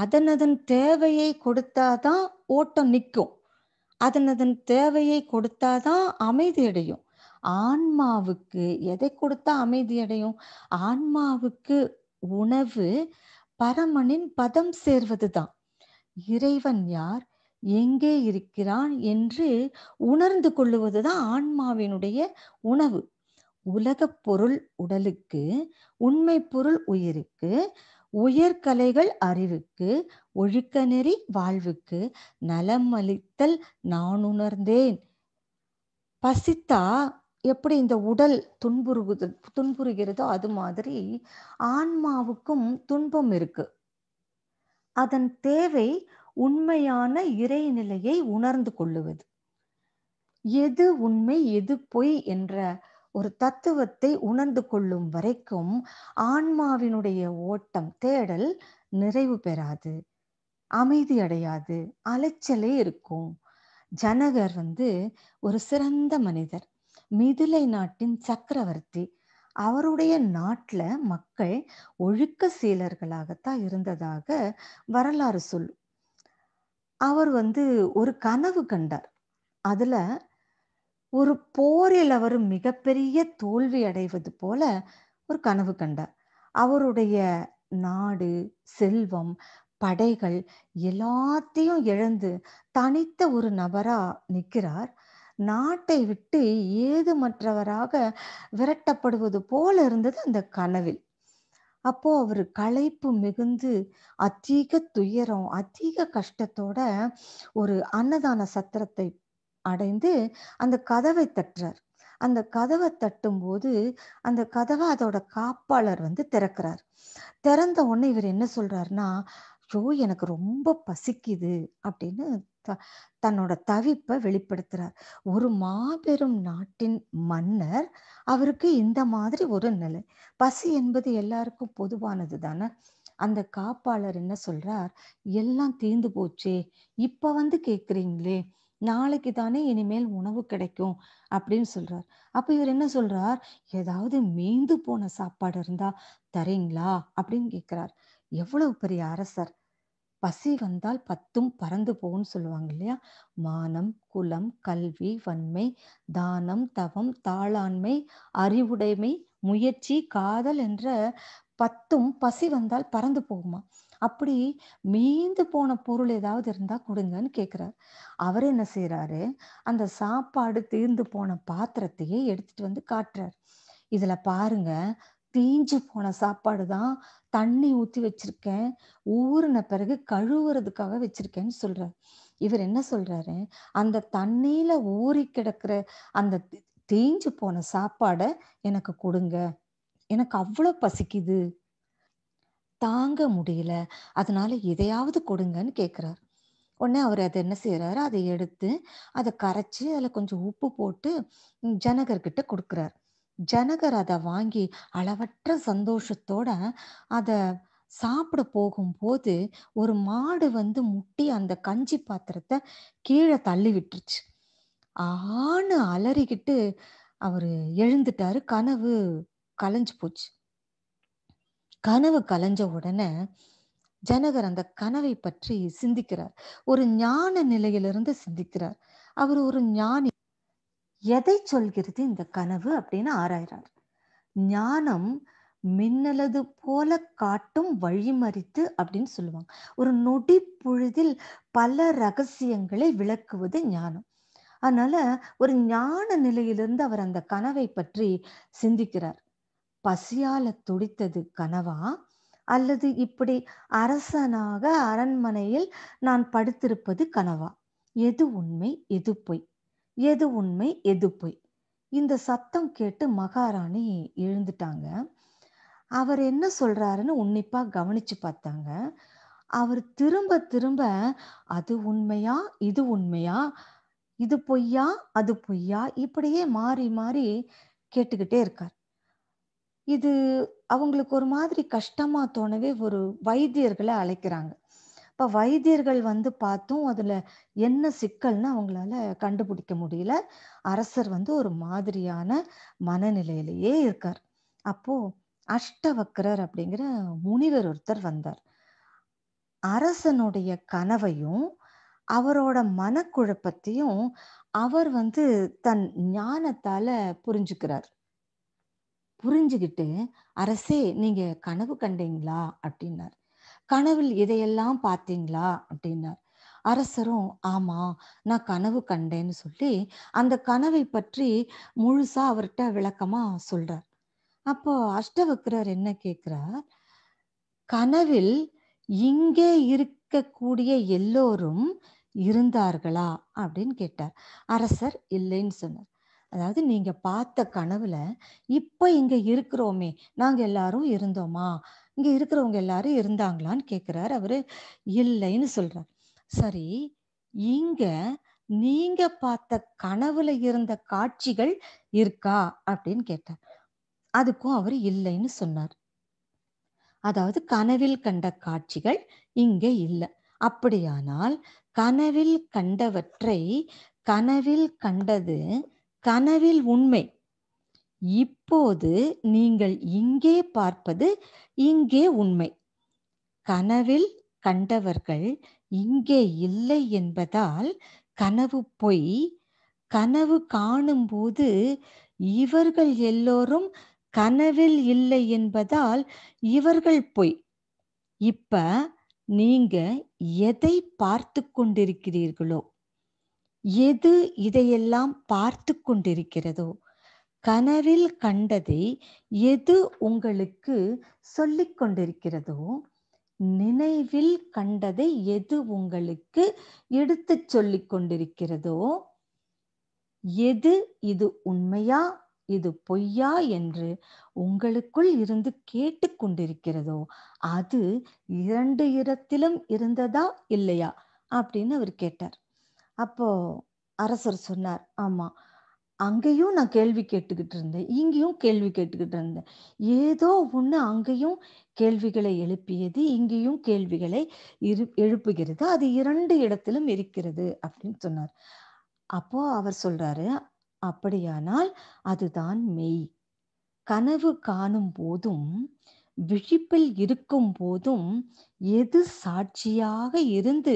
அதன் அதன் தேவையை கொடுத்தாதான் ஓட்டம் நிற்கும் அதன் அதன் தேவையை கொடுத்தாதான் அமைதி அடையும் ஆன்மாவுக்கு எதை கொடுத்தா அமைதி அடையும் ஆன்மாவுக்கு உணவு பரமனின் பதம் சேர்வது தான் இறைவன் யார் எங்கே இருக்கிறான் என்று உணர்ந்து கொள்ளுவதுதான் ஆன்மாவினுடைய உணவு உலக பொருள் உடலுக்கு உண்மை பொருள் உயிருக்கு உயர்கலைகள் அறிவுக்கு ஒழுக்க நெறி வாழ்வுக்கு நலம் அளித்தல் நான் உணர்ந்தேன் பசித்தா எப்படி இந்த உடல் துன்புறுகுது துன்புறுகிறதோ அது மாதிரி ஆன்மாவுக்கும் துன்பம் இருக்கு அதன் தேவை உண்மையான இறைநிலையை உணர்ந்து கொள்ளுவது எது உண்மை எது பொய் என்ற ஒரு தத்துவத்தை உணர்ந்து கொள்ளும் வரைக்கும் ஆன்மாவினுடைய ஓட்டம் தேடல் நிறைவு பெறாது அமைதி அடையாது அலைச்சலே இருக்கும் ஜனகர் வந்து ஒரு சிறந்த மனிதர் மிதிலை நாட்டின் சக்கரவர்த்தி அவருடைய நாட்டில் மக்கள் ஒழுக்க சீலர்களாகத்தான் இருந்ததாக வரலாறு சொல்லும் அவர் வந்து ஒரு கனவு கண்டார் அதில் ஒரு போரில் அவர் மிகப்பெரிய தோல்வி அடைவது போல ஒரு கனவு கண்டார் அவருடைய நாடு செல்வம் படைகள் எல்லாத்தையும் இழந்து தனித்த ஒரு நபரா நிற்கிறார் நாட்டை விட்டு ஏது மற்றவராக விரட்டப்படுவது போல இருந்தது அந்த கனவில் அப்போ அவர் களைப்பு மிகுந்து அதிக துயரம் அதிக கஷ்டத்தோட ஒரு அன்னதான சத்திரத்தை அடைந்து அந்த கதவை தட்டுறார் அந்த கதவை தட்டும் போது அந்த கதவை அதோட காப்பாளர் வந்து திறக்கிறார் திறந்த உடனே இவர் என்ன சொல்றாருன்னா ஐயோ எனக்கு ரொம்ப பசிக்குது அப்படின்னு த தன்னோட தவிப்பை வெளிப்படுத்துறார் ஒரு மாபெரும் நாட்டின் மன்னர் அவருக்கு இந்த மாதிரி ஒரு நிலை பசி என்பது எல்லாருக்கும் பொதுவானது தானே அந்த காப்பாளர் என்ன சொல்றார் எல்லாம் தீர்ந்து போச்சே இப்போ வந்து கேட்குறீங்களே நாளைக்கு தானே இனிமேல் உணவு கிடைக்கும் அப்படின்னு சொல்றார் அப்ப இவர் என்ன சொல்றார் ஏதாவது மீந்து போன சாப்பாடு இருந்தா தரீங்களா அப்படின்னு கேட்கிறார் எவ்வளவு பெரிய அரசர் பசி வந்தால் பத்தும் பறந்து போகும்னு சொல்லுவாங்க இல்லையா மானம் குலம் கல்வி வன்மை தானம் தவம் தாளாண்மை அறிவுடைமை முயற்சி காதல் என்ற பத்தும் பசி வந்தால் பறந்து போகுமா அப்படி மீந்து போன பொருள் ஏதாவது இருந்தா கொடுங்கன்னு கேக்குறாரு அவர் என்ன செய்யறாரு அந்த சாப்பாடு தீர்ந்து போன பாத்திரத்தையே எடுத்துட்டு வந்து காட்டுறாரு இதுல பாருங்க தீஞ்சு போன சாப்பாடு தான் தண்ணி ஊற்றி வச்சிருக்கேன் ஊறின பிறகு கழுவுறதுக்காக வச்சிருக்கேன்னு சொல்றாரு இவர் என்ன சொல்றாரு அந்த தண்ணியில ஊறி கிடக்குற அந்த தீஞ்சு போன சாப்பாடை எனக்கு கொடுங்க எனக்கு அவ்வளோ பசிக்குது தாங்க முடியல அதனால எதையாவது கொடுங்கன்னு கேட்குறாரு உடனே அவர் அதை என்ன செய்கிறாரு அதை எடுத்து அதை கரைச்சி அதில் கொஞ்சம் உப்பு போட்டு ஜனகர்கிட்ட கொடுக்குறாரு ஜனகர் அதை வாங்கி அளவற்ற சந்தோஷத்தோட அதை சாப்பிட போகும்போது ஒரு மாடு வந்து முட்டி அந்த கஞ்சி பாத்திரத்தை கீழே தள்ளி விட்டுருச்சு ஆணு அலறிக்கிட்டு அவர் எழுந்துட்டாரு கனவு கலைஞ்சு போச்சு கனவு கலைஞ்ச உடனே ஜனகர் அந்த கனவை பற்றி சிந்திக்கிறார் ஒரு ஞான நிலையிலிருந்து சிந்திக்கிறார் அவர் ஒரு ஞானி எதை சொல்கிறது இந்த கனவு அப்படின்னு ஆராயிறார் ஞானம் மின்னலது போல காட்டும் வழிமறித்து அப்படின்னு சொல்லுவாங்க ஒரு நொடி பொழுதில் பல ரகசியங்களை விளக்குவது ஞானம் அதனால ஒரு ஞான நிலையிலிருந்து அவர் அந்த கனவை பற்றி சிந்திக்கிறார் பசியால துடித்தது கனவா அல்லது இப்படி அரசனாக அரண்மனையில் நான் படுத்திருப்பது கனவா எது உண்மை எது பொய் எது உண்மை எது பொய் இந்த சத்தம் கேட்டு மகாராணி எழுந்துட்டாங்க அவர் என்ன சொல்றாருன்னு உன்னிப்பா கவனிச்சு பார்த்தாங்க அவர் திரும்ப திரும்ப அது உண்மையா இது உண்மையா இது பொய்யா அது பொய்யா இப்படியே மாறி மாறி கேட்டுக்கிட்டே இருக்கார் இது அவங்களுக்கு ஒரு மாதிரி கஷ்டமா தோணவே ஒரு வைத்தியர்களை அழைக்கிறாங்க இப்போ வைத்தியர்கள் வந்து பார்த்தும் அதில் என்ன சிக்கல்னு அவங்களால கண்டுபிடிக்க முடியல அரசர் வந்து ஒரு மாதிரியான மனநிலையிலேயே இருக்கார் அப்போ அஷ்டவக்கரர் அப்படிங்கிற முனிவர் ஒருத்தர் வந்தார் அரசனுடைய கனவையும் அவரோட மனக்குழப்பத்தையும் அவர் வந்து தன் ஞானத்தால புரிஞ்சுக்கிறார் புரிஞ்சுக்கிட்டு அரசே நீங்க கனவு கண்டீங்களா அப்படின்னார் கனவில் இதையெல்லாம் பார்த்தீங்களா அப்படின்னார் அரசரும் ஆமா நான் கனவு கண்டேன்னு சொல்லி அந்த கனவை பற்றி முழுசா அவர்கிட்ட விளக்கமா சொல்றார் அப்போ அஷ்டவக்ரர் என்ன கேக்குறார் கனவில் இங்கே இருக்கக்கூடிய எல்லோரும் இருந்தார்களா அப்படின்னு கேட்டார் அரசர் இல்லைன்னு சொன்னார் அதாவது நீங்க பார்த்த கனவுல இப்ப இங்க இருக்கிறோமே நாங்க எல்லாரும் இருந்தோமா இங்க இருக்கிறவங்க எல்லாரும் இருந்தாங்களான்னு கேக்குறாரு அவரு இல்லைன்னு சொல்றார் சரி இங்க நீங்க பார்த்த கனவுல இருந்த காட்சிகள் இருக்கா அப்படின்னு கேட்டார் அதுக்கும் அவர் இல்லைன்னு சொன்னார் அதாவது கனவில் கண்ட காட்சிகள் இங்கே இல்லை அப்படியானால் கனவில் கண்டவற்றை கனவில் கண்டது கனவில் உண்மை இப்போது நீங்கள் இங்கே பார்ப்பது இங்கே உண்மை கனவில் கண்டவர்கள் இங்கே இல்லை என்பதால் கனவு பொய் கனவு காணும்போது இவர்கள் எல்லோரும் கனவில் இல்லை என்பதால் இவர்கள் பொய் இப்ப நீங்க எதை பார்த்து கொண்டிருக்கிறீர்களோ எது இதையெல்லாம் பார்த்து கொண்டிருக்கிறதோ கனவில் கண்டதை எது உங்களுக்கு சொல்லிக் கொண்டிருக்கிறதோ நினைவில் கண்டதை எது உங்களுக்கு எடுத்து சொல்லிக் கொண்டிருக்கிறதோ எது இது உண்மையா இது பொய்யா என்று உங்களுக்குள் இருந்து கேட்டுக்கொண்டிருக்கிறதோ அது இரண்டு இடத்திலும் இருந்ததா இல்லையா அப்படின்னு அவர் கேட்டார் அப்போ அரசர் சொன்னார் ஆமா அங்கேயும் நான் கேள்வி கேட்டுக்கிட்டு இருந்தேன் இங்கேயும் கேள்வி கேட்டுக்கிட்டு இருந்தேன் ஏதோ ஒன்று அங்கேயும் கேள்விகளை எழுப்பியது இங்கேயும் கேள்விகளை எழுப்புகிறது அது இரண்டு இடத்திலும் இருக்கிறது அப்படின்னு சொன்னார் அப்போ அவர் சொல்றாரு அப்படியானால் அதுதான் மெய் கனவு காணும் போதும் விழிப்பில் இருக்கும் போதும் எது சாட்சியாக இருந்து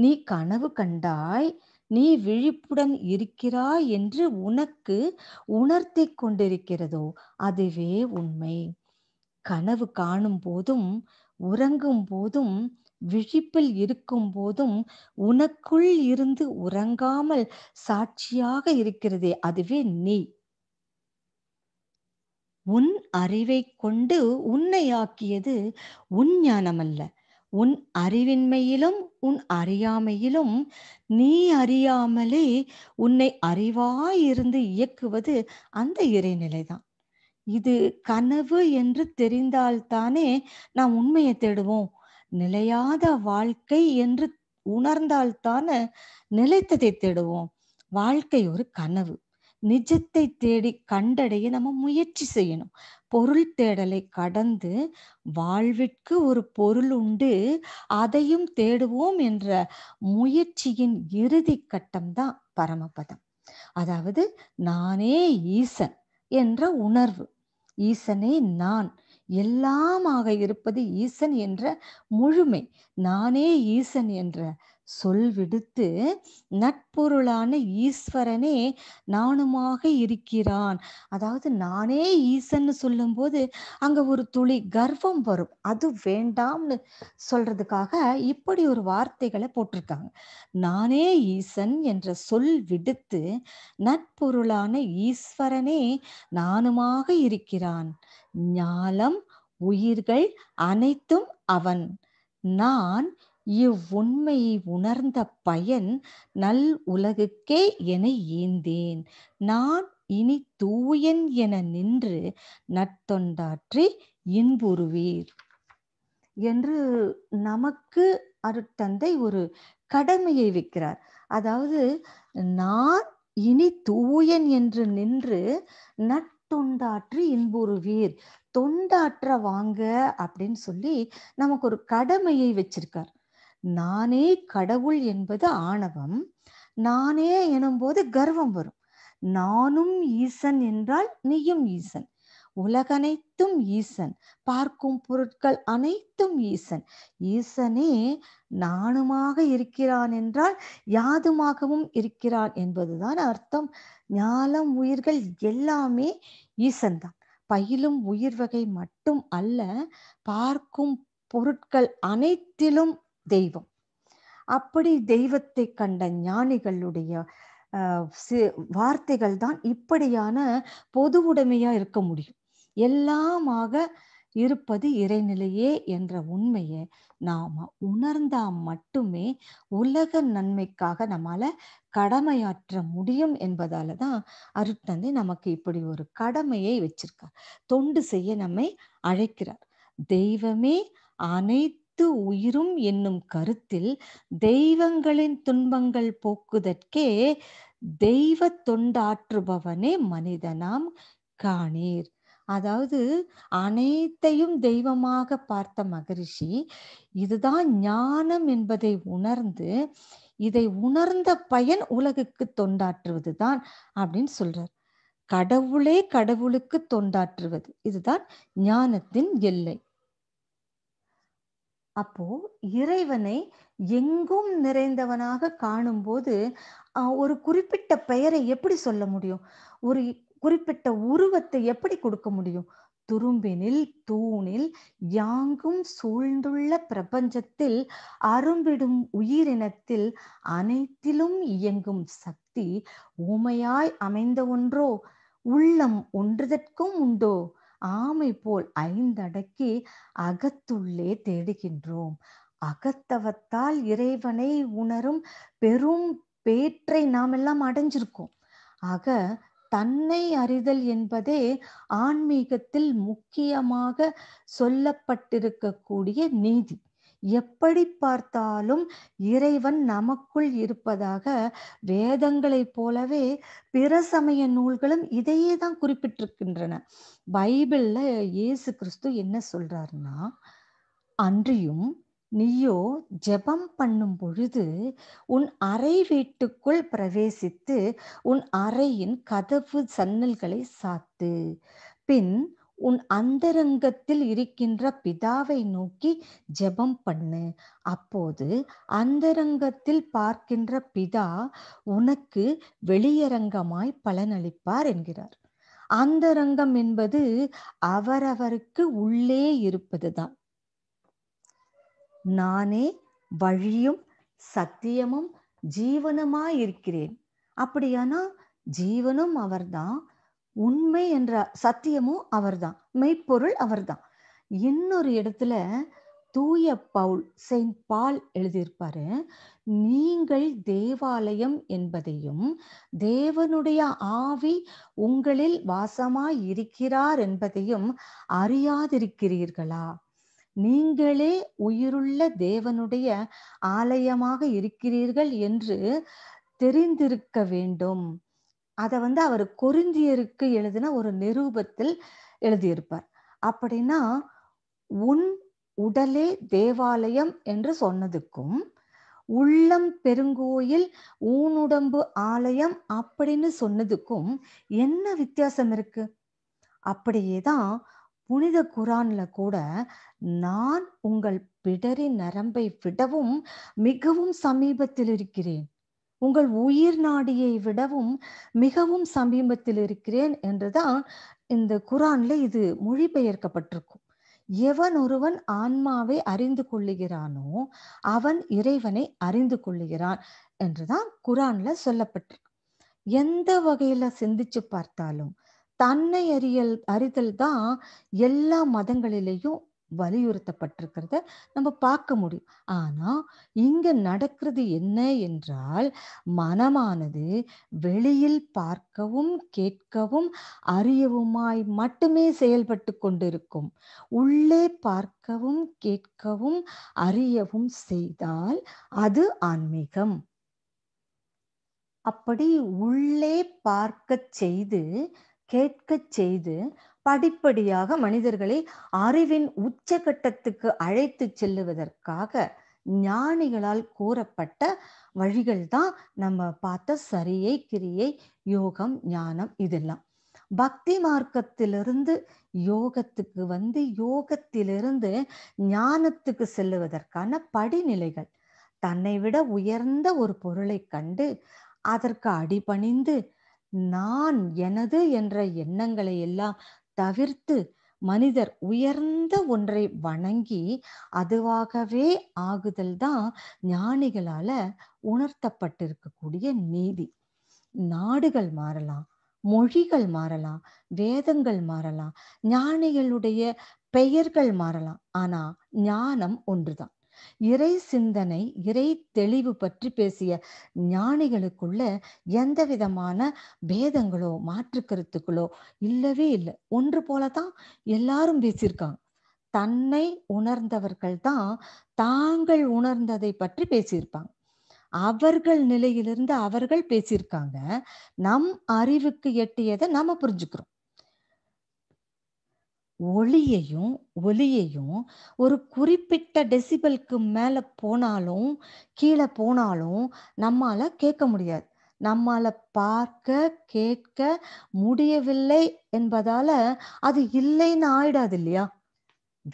நீ கனவு கண்டாய் நீ விழிப்புடன் இருக்கிறாய் என்று உனக்கு உணர்த்தி கொண்டிருக்கிறதோ அதுவே உண்மை கனவு காணும் போதும் உறங்கும் போதும் விழிப்பில் இருக்கும் போதும் உனக்குள் இருந்து உறங்காமல் சாட்சியாக இருக்கிறதே அதுவே நீ உன் அறிவை கொண்டு உன்னை ஆக்கியது உன் ஞானம் அல்ல உன் அறிவின்மையிலும் உன் அறியாமையிலும் நீ அறியாமலே உன்னை அறிவாயிருந்து இயக்குவது அந்த இறைநிலைதான் இது கனவு என்று தெரிந்தால்தானே நாம் உண்மையை தேடுவோம் நிலையாத வாழ்க்கை என்று உணர்ந்தால்தானே நிலைத்ததை தேடுவோம் வாழ்க்கை ஒரு கனவு நிஜத்தை தேடி கண்டடைய நம்ம முயற்சி செய்யணும் பொருள் தேடலை கடந்து வாழ்விற்கு ஒரு பொருள் உண்டு அதையும் தேடுவோம் என்ற முயற்சியின் இறுதி கட்டம்தான் பரமபதம் அதாவது நானே ஈசன் என்ற உணர்வு ஈசனே நான் எல்லாமாக இருப்பது ஈசன் என்ற முழுமை நானே ஈசன் என்ற சொல் விடுத்து நட்பொருளான ஈஸ்வரனே நானுமாக இருக்கிறான் அதாவது நானே ஈசன்னு சொல்லும்போது அங்கே ஒரு துளி கர்வம் வரும் அது வேண்டாம்னு சொல்றதுக்காக இப்படி ஒரு வார்த்தைகளை போட்டிருக்காங்க நானே ஈசன் என்ற சொல் விடுத்து நட்பொருளான ஈஸ்வரனே நானுமாக இருக்கிறான் ஞாலம் உயிர்கள் அனைத்தும் அவன் நான் இவ்வுண்மையை உணர்ந்த பயன் நல் உலகுக்கே என ஏந்தேன் நான் இனி தூயன் என நின்று நட்தொண்டாற்றி இன்புறுவீர் என்று நமக்கு அருட்தந்தை ஒரு கடமையை வைக்கிறார் அதாவது நான் இனி தூயன் என்று நின்று நட்தொண்டாற்றி இன்புறுவீர் தொண்டாற்ற வாங்க அப்படின்னு சொல்லி நமக்கு ஒரு கடமையை வச்சிருக்கார் நானே கடவுள் என்பது ஆணவம் நானே எனும்போது கர்வம் வரும் நானும் ஈசன் என்றால் நீயும் ஈசன் உலகனைத்தும் ஈசன் பார்க்கும் பொருட்கள் அனைத்தும் ஈசன் ஈசனே நானுமாக இருக்கிறான் என்றால் யாதுமாகவும் இருக்கிறான் என்பதுதான் அர்த்தம் ஞானம் உயிர்கள் எல்லாமே ஈசன் தான் பயிலும் உயிர் வகை மட்டும் அல்ல பார்க்கும் பொருட்கள் அனைத்திலும் தெய்வம் அப்படி தெய்வத்தை கண்ட ஞானிகளுடைய வார்த்தைகள் தான் இப்படியான பொது உடைமையா இருக்க முடியும் எல்லாமாக இருப்பது இறைநிலையே என்ற உண்மையை நாம உணர்ந்தா மட்டுமே உலக நன்மைக்காக நம்மால கடமையாற்ற முடியும் என்பதால தான் அருட்தந்தை நமக்கு இப்படி ஒரு கடமையை வச்சிருக்கார் தொண்டு செய்ய நம்மை அழைக்கிறார் தெய்வமே அனைத்து அனைத்து உயிரும் என்னும் கருத்தில் தெய்வங்களின் துன்பங்கள் போக்குதற்கே தெய்வ தொண்டாற்றுபவனே மனிதனாம் காணீர் அதாவது அனைத்தையும் தெய்வமாக பார்த்த மகரிஷி இதுதான் ஞானம் என்பதை உணர்ந்து இதை உணர்ந்த பயன் உலகுக்கு தொண்டாற்றுவதுதான் அப்படின்னு சொல்றார் கடவுளே கடவுளுக்கு தொண்டாற்றுவது இதுதான் ஞானத்தின் எல்லை அப்போ இறைவனை எங்கும் நிறைந்தவனாக காணும் போது ஒரு குறிப்பிட்ட பெயரை எப்படி சொல்ல முடியும் ஒரு குறிப்பிட்ட உருவத்தை எப்படி கொடுக்க முடியும் துரும்பினில் தூணில் யாங்கும் சூழ்ந்துள்ள பிரபஞ்சத்தில் அரும்பிடும் உயிரினத்தில் அனைத்திலும் இயங்கும் சக்தி ஊமையாய் அமைந்த ஒன்றோ உள்ளம் ஒன்றுதற்கும் உண்டோ ஆமை போல் ஐந்தடக்கி அகத்துள்ளே தேடுகின்றோம் அகத்தவத்தால் இறைவனை உணரும் பெரும் பேற்றை நாம் எல்லாம் அடைஞ்சிருக்கோம் ஆக தன்னை அறிதல் என்பதே ஆன்மீகத்தில் முக்கியமாக சொல்லப்பட்டிருக்கக்கூடிய நீதி எப்படி பார்த்தாலும் இறைவன் நமக்குள் இருப்பதாக வேதங்களைப் போலவே பிற சமய நூல்களும் இதையே தான் குறிப்பிட்டிருக்கின்றன பைபிள்ல இயேசு கிறிஸ்து என்ன சொல்றாருன்னா அன்றியும் நீயோ ஜெபம் பண்ணும் பொழுது உன் அறை வீட்டுக்குள் பிரவேசித்து உன் அறையின் கதவு சன்னல்களை சாத்து பின் உன் அந்தரங்கத்தில் இருக்கின்ற பிதாவை நோக்கி ஜெபம் பண்ணு அப்போது அந்தரங்கத்தில் பார்க்கின்ற பிதா உனக்கு வெளியரங்கமாய் பலனளிப்பார் என்கிறார் அந்தரங்கம் என்பது அவரவருக்கு உள்ளே இருப்பதுதான் நானே வழியும் சத்தியமும் ஜீவனமாயிருக்கிறேன் இருக்கிறேன் அப்படியானா ஜீவனும் அவர்தான் உண்மை என்ற சத்தியமும் அவர்தான் மெய்ப்பொருள் அவர்தான் இன்னொரு இடத்துல தூய பவுல் செயின்ட் பால் எழுதியிருப்பாரு நீங்கள் தேவாலயம் என்பதையும் தேவனுடைய ஆவி உங்களில் வாசமாய் இருக்கிறார் என்பதையும் அறியாதிருக்கிறீர்களா நீங்களே உயிருள்ள தேவனுடைய ஆலயமாக இருக்கிறீர்கள் என்று தெரிந்திருக்க வேண்டும் அதை வந்து அவர் கொருந்தியருக்கு எழுதின ஒரு நிரூபத்தில் எழுதியிருப்பார் அப்படின்னா உன் உடலே தேவாலயம் என்று சொன்னதுக்கும் உள்ளம் பெருங்கோயில் ஊனுடம்பு ஆலயம் அப்படின்னு சொன்னதுக்கும் என்ன வித்தியாசம் இருக்கு அப்படியே தான் புனித குரான்ல கூட நான் உங்கள் பிடரி நரம்பை விடவும் மிகவும் சமீபத்தில் இருக்கிறேன் உங்கள் உயிர் நாடியை விடவும் மிகவும் சமீபத்தில் இருக்கிறேன் என்றுதான் இந்த குரான்ல இது மொழிபெயர்க்கப்பட்டிருக்கும் எவன் ஒருவன் ஆன்மாவை அறிந்து கொள்ளுகிறானோ அவன் இறைவனை அறிந்து கொள்ளுகிறான் என்றுதான் குரான்ல சொல்லப்பட்டிருக்கு எந்த வகையில சிந்திச்சு பார்த்தாலும் தன்னை அறியல் அறிதல் தான் எல்லா மதங்களிலேயும் வலியுறுத்தப்பட்டிருக்கிறத நம்ம பார்க்க முடியும் ஆனால் இங்கே நடக்கிறது என்ன என்றால் மனமானது வெளியில் பார்க்கவும் கேட்கவும் அறியவுமாய் மட்டுமே செயல்பட்டு கொண்டிருக்கும் உள்ளே பார்க்கவும் கேட்கவும் அறியவும் செய்தால் அது ஆன்மீகம் அப்படி உள்ளே பார்க்க செய்து கேட்க செய்து படிப்படியாக மனிதர்களை அறிவின் உச்சகட்டத்துக்கு அழைத்து செல்லுவதற்காக ஞானிகளால் கூறப்பட்ட வழிகள் தான் நம்ம பார்த்த சரியை கிரியை யோகம் ஞானம் இதெல்லாம் பக்தி மார்க்கத்திலிருந்து யோகத்துக்கு வந்து யோகத்திலிருந்து ஞானத்துக்கு செல்லுவதற்கான படிநிலைகள் தன்னை விட உயர்ந்த ஒரு பொருளை கண்டு அதற்கு அடிபணிந்து நான் எனது என்ற எண்ணங்களை எல்லாம் தவிர்த்து மனிதர் உயர்ந்த ஒன்றை வணங்கி அதுவாகவே ஆகுதல் தான் ஞானிகளால உணர்த்தப்பட்டிருக்கக்கூடிய நீதி நாடுகள் மாறலாம் மொழிகள் மாறலாம் வேதங்கள் மாறலாம் ஞானிகளுடைய பெயர்கள் மாறலாம் ஆனா ஞானம் ஒன்றுதான் இறை சிந்தனை இறை தெளிவு பற்றி பேசிய ஞானிகளுக்குள்ள எந்த விதமான பேதங்களோ மாற்று கருத்துக்களோ இல்லவே இல்லை ஒன்று போலதான் எல்லாரும் பேசியிருக்காங்க தன்னை உணர்ந்தவர்கள் தான் தாங்கள் உணர்ந்ததை பற்றி பேசியிருப்பாங்க அவர்கள் நிலையிலிருந்து அவர்கள் பேசியிருக்காங்க நம் அறிவுக்கு எட்டியதை நாம புரிஞ்சுக்கிறோம் ஒளியையும் ஒலியையும் ஒரு குறிப்பிட்ட டெசிபல்க்கு மேலே போனாலும் கீழே போனாலும் நம்மால கேட்க முடியாது நம்மால பார்க்க கேட்க முடியவில்லை என்பதால் அது இல்லைன்னு ஆயிடாது இல்லையா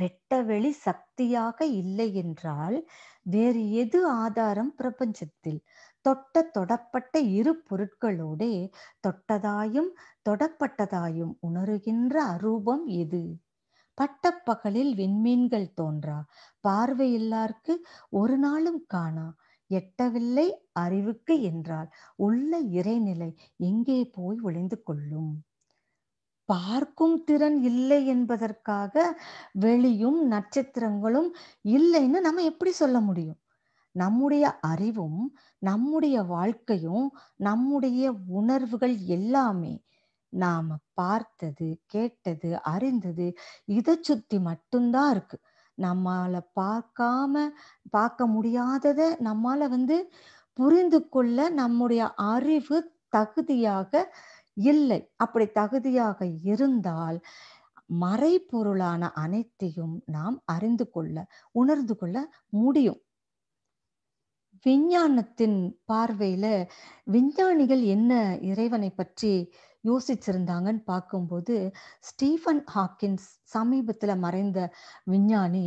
வெட்ட வெளி சக்தியாக இல்லை என்றால் வேறு எது ஆதாரம் பிரபஞ்சத்தில் தொட்ட தொடப்பட்ட இரு பொருட்களோடே தொட்டதாயும் தொடப்பட்டதாயும் உணருகின்ற அரூபம் எது பட்டப்பகலில் விண்மீன்கள் தோன்றா பார்வையில்லார்க்கு ஒரு நாளும் காணா எட்டவில்லை அறிவுக்கு என்றால் உள்ள இறைநிலை எங்கே போய் ஒளிந்து கொள்ளும் பார்க்கும் திறன் இல்லை என்பதற்காக வெளியும் நட்சத்திரங்களும் இல்லைன்னு நம்ம எப்படி சொல்ல முடியும் நம்முடைய அறிவும் நம்முடைய வாழ்க்கையும் நம்முடைய உணர்வுகள் எல்லாமே நாம பார்த்தது கேட்டது அறிந்தது இதை சுத்தி மட்டும்தான் இருக்கு நம்மால பார்க்காம பார்க்க முடியாததை நம்மால வந்து புரிந்து கொள்ள நம்முடைய அறிவு தகுதியாக இல்லை அப்படி தகுதியாக இருந்தால் மறைபொருளான அனைத்தையும் நாம் அறிந்து கொள்ள உணர்ந்து கொள்ள முடியும் விஞ்ஞானத்தின் பார்வையில விஞ்ஞானிகள் என்ன இறைவனை பற்றி யோசிச்சிருந்தாங்கன்னு பார்க்கும்போது ஸ்டீஃபன் ஹாக்கின்ஸ் சமீபத்தில் மறைந்த விஞ்ஞானி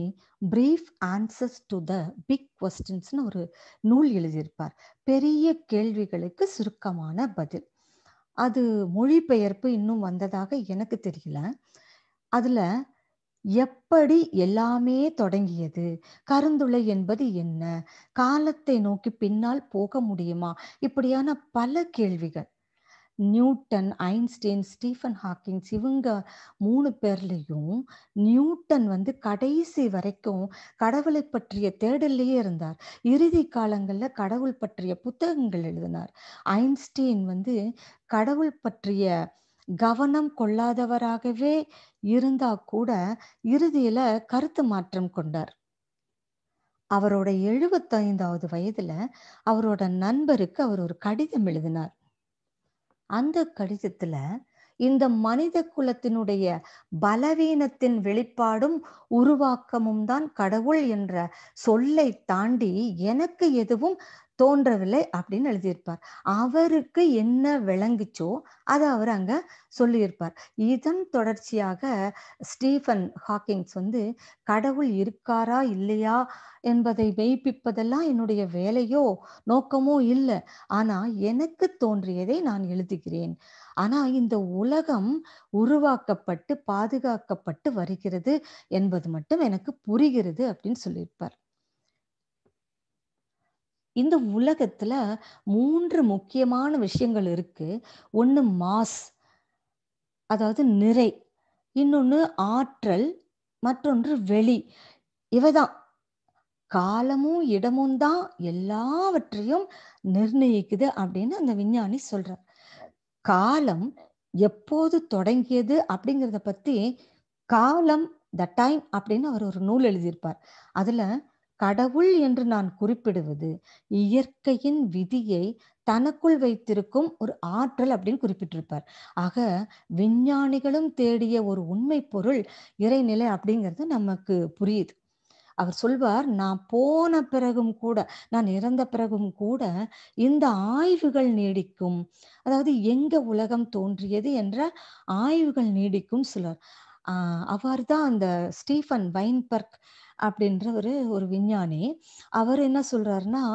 brief answers to the big கொஸ்டின்ஸ்னு ஒரு நூல் எழுதியிருப்பார் பெரிய கேள்விகளுக்கு சுருக்கமான பதில் அது மொழிபெயர்ப்பு இன்னும் வந்ததாக எனக்கு தெரியல அதில் எப்படி எல்லாமே தொடங்கியது கருந்துளை என்பது என்ன காலத்தை நோக்கி பின்னால் போக முடியுமா இப்படியான பல கேள்விகள் நியூட்டன் ஐன்ஸ்டீன் ஸ்டீஃபன் ஹாக்கிங்ஸ் இவங்க மூணு பேர்லேயும் நியூட்டன் வந்து கடைசி வரைக்கும் கடவுளை பற்றிய தேடல்லையே இருந்தார் இறுதி காலங்களில் கடவுள் பற்றிய புத்தகங்கள் எழுதினார் ஐன்ஸ்டீன் வந்து கடவுள் பற்றிய கவனம் கொள்ளாதவராகவே இருந்தா கூட இறுதியில கருத்து மாற்றம் கொண்டார் அவரோட எழுபத்தைந்தாவது வயதுல அவரோட நண்பருக்கு அவர் ஒரு கடிதம் எழுதினார் அந்த கடிதத்துல இந்த மனித குலத்தினுடைய பலவீனத்தின் வெளிப்பாடும் உருவாக்கமும் தான் கடவுள் என்ற சொல்லை தாண்டி எனக்கு எதுவும் தோன்றவில்லை அப்படின்னு எழுதியிருப்பார் அவருக்கு என்ன விளங்குச்சோ அதை அவர் அங்க சொல்லியிருப்பார் இதன் தொடர்ச்சியாக ஸ்டீஃபன் ஹாக்கிங்ஸ் வந்து கடவுள் இருக்காரா இல்லையா என்பதை மெய்ப்பிப்பதெல்லாம் என்னுடைய வேலையோ நோக்கமோ இல்லை ஆனா எனக்கு தோன்றியதை நான் எழுதுகிறேன் ஆனா இந்த உலகம் உருவாக்கப்பட்டு பாதுகாக்கப்பட்டு வருகிறது என்பது மட்டும் எனக்கு புரிகிறது அப்படின்னு சொல்லியிருப்பார் இந்த உலகத்துல மூன்று முக்கியமான விஷயங்கள் இருக்கு ஒன்று மாஸ் அதாவது நிறை இன்னொன்று ஆற்றல் மற்றொன்று வெளி இவைதான் காலமும் இடமும் தான் எல்லாவற்றையும் நிர்ணயிக்குது அப்படின்னு அந்த விஞ்ஞானி சொல்றார் காலம் எப்போது தொடங்கியது அப்படிங்கிறத பத்தி காலம் த டைம் அப்படின்னு அவர் ஒரு நூல் எழுதியிருப்பார் அதுல கடவுள் என்று நான் குறிப்பிடுவது இயற்கையின் விதியை தனக்குள் வைத்திருக்கும் ஒரு ஆற்றல் அப்படின்னு குறிப்பிட்டிருப்பார் ஆக விஞ்ஞானிகளும் தேடிய ஒரு உண்மை பொருள் இறைநிலை அப்படிங்கிறது நமக்கு புரியுது அவர் சொல்வார் நான் போன பிறகும் கூட நான் இறந்த பிறகும் கூட இந்த ஆய்வுகள் நீடிக்கும் அதாவது எங்க உலகம் தோன்றியது என்ற ஆய்வுகள் நீடிக்கும் சிலர் அவர் தான் அந்த ஸ்டீஃபன் வைன்பர்க் அப்படின்ற ஒரு ஒரு விஞ்ஞானி அவர் என்ன சொல்றாருன்னா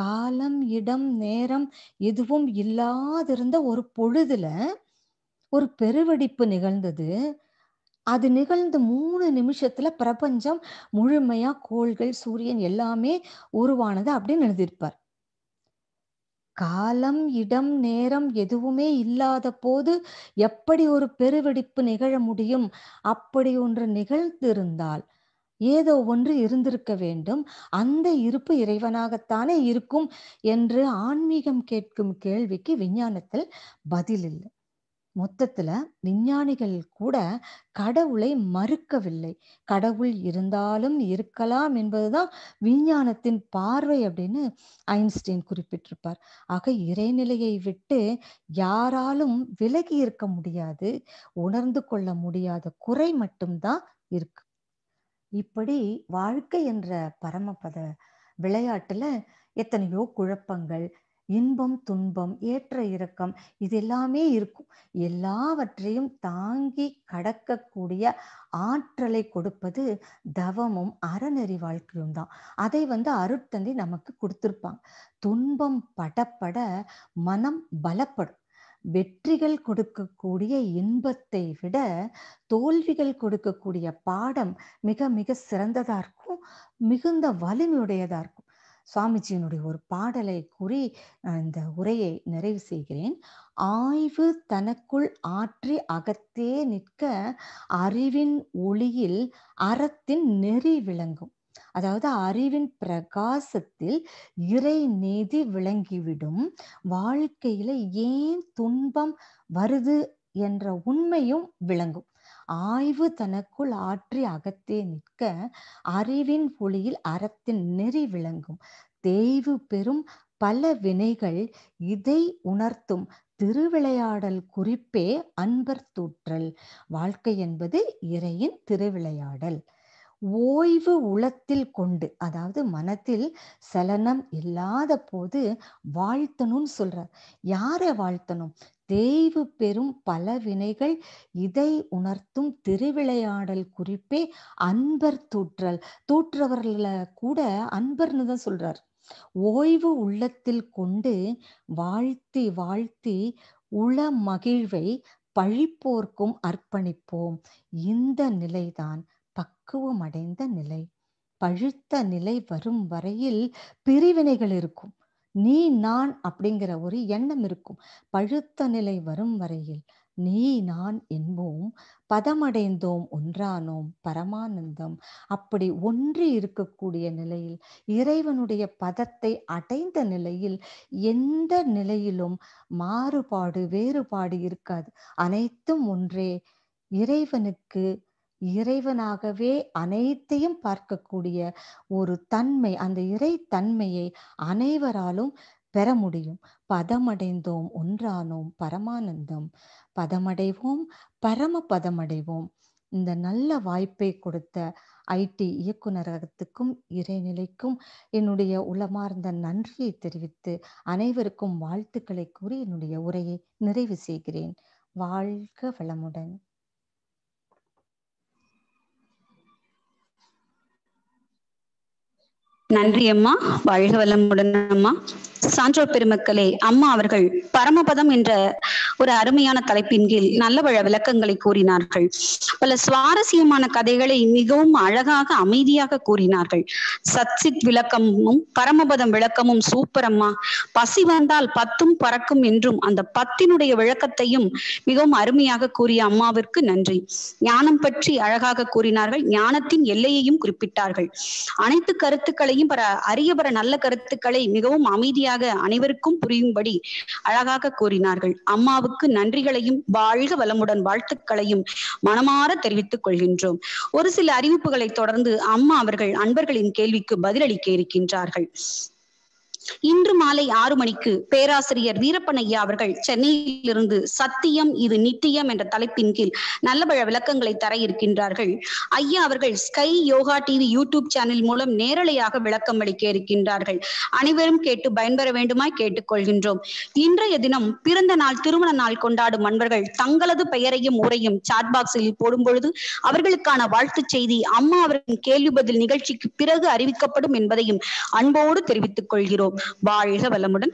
காலம் இடம் நேரம் எதுவும் இல்லாதிருந்த ஒரு பொழுதுல ஒரு பெருவெடிப்பு நிகழ்ந்தது அது நிகழ்ந்த மூணு நிமிஷத்துல பிரபஞ்சம் முழுமையா கோள்கள் சூரியன் எல்லாமே உருவானது அப்படின்னு எழுதியிருப்பார் காலம் இடம் நேரம் எதுவுமே இல்லாத போது எப்படி ஒரு பெருவெடிப்பு நிகழ முடியும் அப்படி ஒன்று நிகழ்ந்திருந்தால் ஏதோ ஒன்று இருந்திருக்க வேண்டும் அந்த இருப்பு இறைவனாகத்தானே இருக்கும் என்று ஆன்மீகம் கேட்கும் கேள்விக்கு விஞ்ஞானத்தில் பதில் இல்லை மொத்தத்துல விஞ்ஞானிகள் கூட கடவுளை மறுக்கவில்லை கடவுள் இருந்தாலும் இருக்கலாம் என்பதுதான் விஞ்ஞானத்தின் பார்வை அப்படின்னு ஐன்ஸ்டீன் குறிப்பிட்டிருப்பார் ஆக இறைநிலையை விட்டு யாராலும் விலகி இருக்க முடியாது உணர்ந்து கொள்ள முடியாத குறை மட்டும்தான் இருக்கு இப்படி வாழ்க்கை என்ற பரமபத விளையாட்டுல எத்தனையோ குழப்பங்கள் இன்பம் துன்பம் ஏற்ற இறக்கம் இது எல்லாமே இருக்கும் எல்லாவற்றையும் தாங்கி கடக்கக்கூடிய ஆற்றலை கொடுப்பது தவமும் அறநெறி வாழ்க்கையும் தான் அதை வந்து அருட்தந்தி நமக்கு கொடுத்துருப்பாங்க துன்பம் படப்பட மனம் பலப்படும் வெற்றிகள் கொடுக்கக்கூடிய இன்பத்தை விட தோல்விகள் கொடுக்கக்கூடிய பாடம் மிக மிக சிறந்ததாக இருக்கும் மிகுந்த வலிமையுடையதாக இருக்கும் சுவாமிஜியினுடைய ஒரு பாடலை கூறி இந்த உரையை நிறைவு செய்கிறேன் ஆய்வு தனக்குள் ஆற்றி அகத்தே நிற்க அறிவின் ஒளியில் அறத்தின் நெறி விளங்கும் அதாவது அறிவின் பிரகாசத்தில் இறை நீதி விளங்கிவிடும் வாழ்க்கையில ஏன் துன்பம் வருது என்ற உண்மையும் விளங்கும் ஆய்வு தனக்குள் ஆற்றி அகத்தே நிற்க அறிவின் புலியில் அறத்தின் நெறி விளங்கும் தேய்வு பெறும் பல வினைகள் இதை உணர்த்தும் திருவிளையாடல் குறிப்பே அன்பர் தூற்றல் வாழ்க்கை என்பது இறையின் திருவிளையாடல் ஓய்வு உளத்தில் கொண்டு அதாவது மனத்தில் சலனம் இல்லாத போது வாழ்த்தணும்னு சொல்றார் யாரை வாழ்த்தணும் தேய்வு பெறும் பல வினைகள் இதை உணர்த்தும் திருவிளையாடல் குறிப்பே அன்பர் தூற்றல் தூற்றவர்கள கூட அன்பர்னு தான் சொல்றார் ஓய்வு உள்ளத்தில் கொண்டு வாழ்த்தி வாழ்த்தி உள மகிழ்வை பழிப்போர்க்கும் அர்ப்பணிப்போம் இந்த நிலைதான் பக்குவம் அடைந்த நிலை பழுத்த நிலை வரும் வரையில் பிரிவினைகள் இருக்கும் நீ நான் அப்படிங்கிற ஒரு எண்ணம் இருக்கும் பழுத்த நிலை வரும் வரையில் நீ நான் என்போம் பதமடைந்தோம் ஒன்றானோம் பரமானந்தம் அப்படி ஒன்றி இருக்கக்கூடிய நிலையில் இறைவனுடைய பதத்தை அடைந்த நிலையில் எந்த நிலையிலும் மாறுபாடு வேறுபாடு இருக்காது அனைத்தும் ஒன்றே இறைவனுக்கு இறைவனாகவே அனைத்தையும் பார்க்கக்கூடிய ஒரு தன்மை அந்த இறை தன்மையை அனைவராலும் பெற முடியும் பதமடைந்தோம் ஒன்றானோம் பரமானந்தம் பதமடைவோம் பரம பதமடைவோம் இந்த நல்ல வாய்ப்பை கொடுத்த ஐடி இயக்குநரகத்துக்கும் இறைநிலைக்கும் என்னுடைய உளமார்ந்த நன்றியை தெரிவித்து அனைவருக்கும் வாழ்த்துக்களை கூறி என்னுடைய உரையை நிறைவு செய்கிறேன் வாழ்க வளமுடன் நன்றி அம்மா வாழ்க வளமுடன் அம்மா சான்றோர் பெருமக்களே அம்மா அவர்கள் பரமபதம் என்ற ஒரு அருமையான தலைப்பின் கீழ் நல்ல வழ விளக்கங்களை கூறினார்கள் பல சுவாரஸ்யமான கதைகளை மிகவும் அழகாக அமைதியாக கூறினார்கள் சச்சித் விளக்கமும் பரமபதம் விளக்கமும் சூப்பர் அம்மா பசி வந்தால் பத்தும் பறக்கும் என்றும் அந்த பத்தினுடைய விளக்கத்தையும் மிகவும் அருமையாக கூறிய அம்மாவிற்கு நன்றி ஞானம் பற்றி அழகாக கூறினார்கள் ஞானத்தின் எல்லையையும் குறிப்பிட்டார்கள் அனைத்து கருத்துக்களையும் அறியும் பெற அறிய பெற நல்ல கருத்துக்களை மிகவும் அமைதியாக அனைவருக்கும் புரியும்படி அழகாக கூறினார்கள் அம்மாவுக்கு நன்றிகளையும் வாழ்க வளமுடன் வாழ்த்துக்களையும் மனமாற தெரிவித்துக் கொள்கின்றோம் ஒரு சில அறிவிப்புகளை தொடர்ந்து அம்மா அவர்கள் அன்பர்களின் கேள்விக்கு பதிலளிக்க இருக்கின்றார்கள் இன்று மாலை ஆறு மணிக்கு பேராசிரியர் வீரப்பனையா அவர்கள் சென்னையிலிருந்து சத்தியம் இது நித்தியம் என்ற தலைப்பின் கீழ் நல்லபழ விளக்கங்களை தர இருக்கின்றார்கள் ஐயா அவர்கள் SKY yoga TV YouTube channel மூலம் நேரலையாக விளக்கம் அளிக்க இருக்கின்றார்கள் அனைவரும் கேட்டு பயன்பெற வேண்டுமாய் கேட்டுக்கொள்கின்றோம் இன்றைய தினம் பிறந்த நாள் திருமண நாள் கொண்டாடும் அன்பர்கள் தங்களது பெயரையும் உரையும் சாட் பாக்ஸில் போடும் பொழுது அவர்களுக்கான வாழ்த்துச் செய்தி அம்மா அவரின் கேள்வி பதில் நிகழ்ச்சிக்கு பிறகு அறிவிக்கப்படும் என்பதையும் அன்போடு தெரிவித்துக் கொள்கிறோம் கொள்வோம் வாழ்க வளமுடன்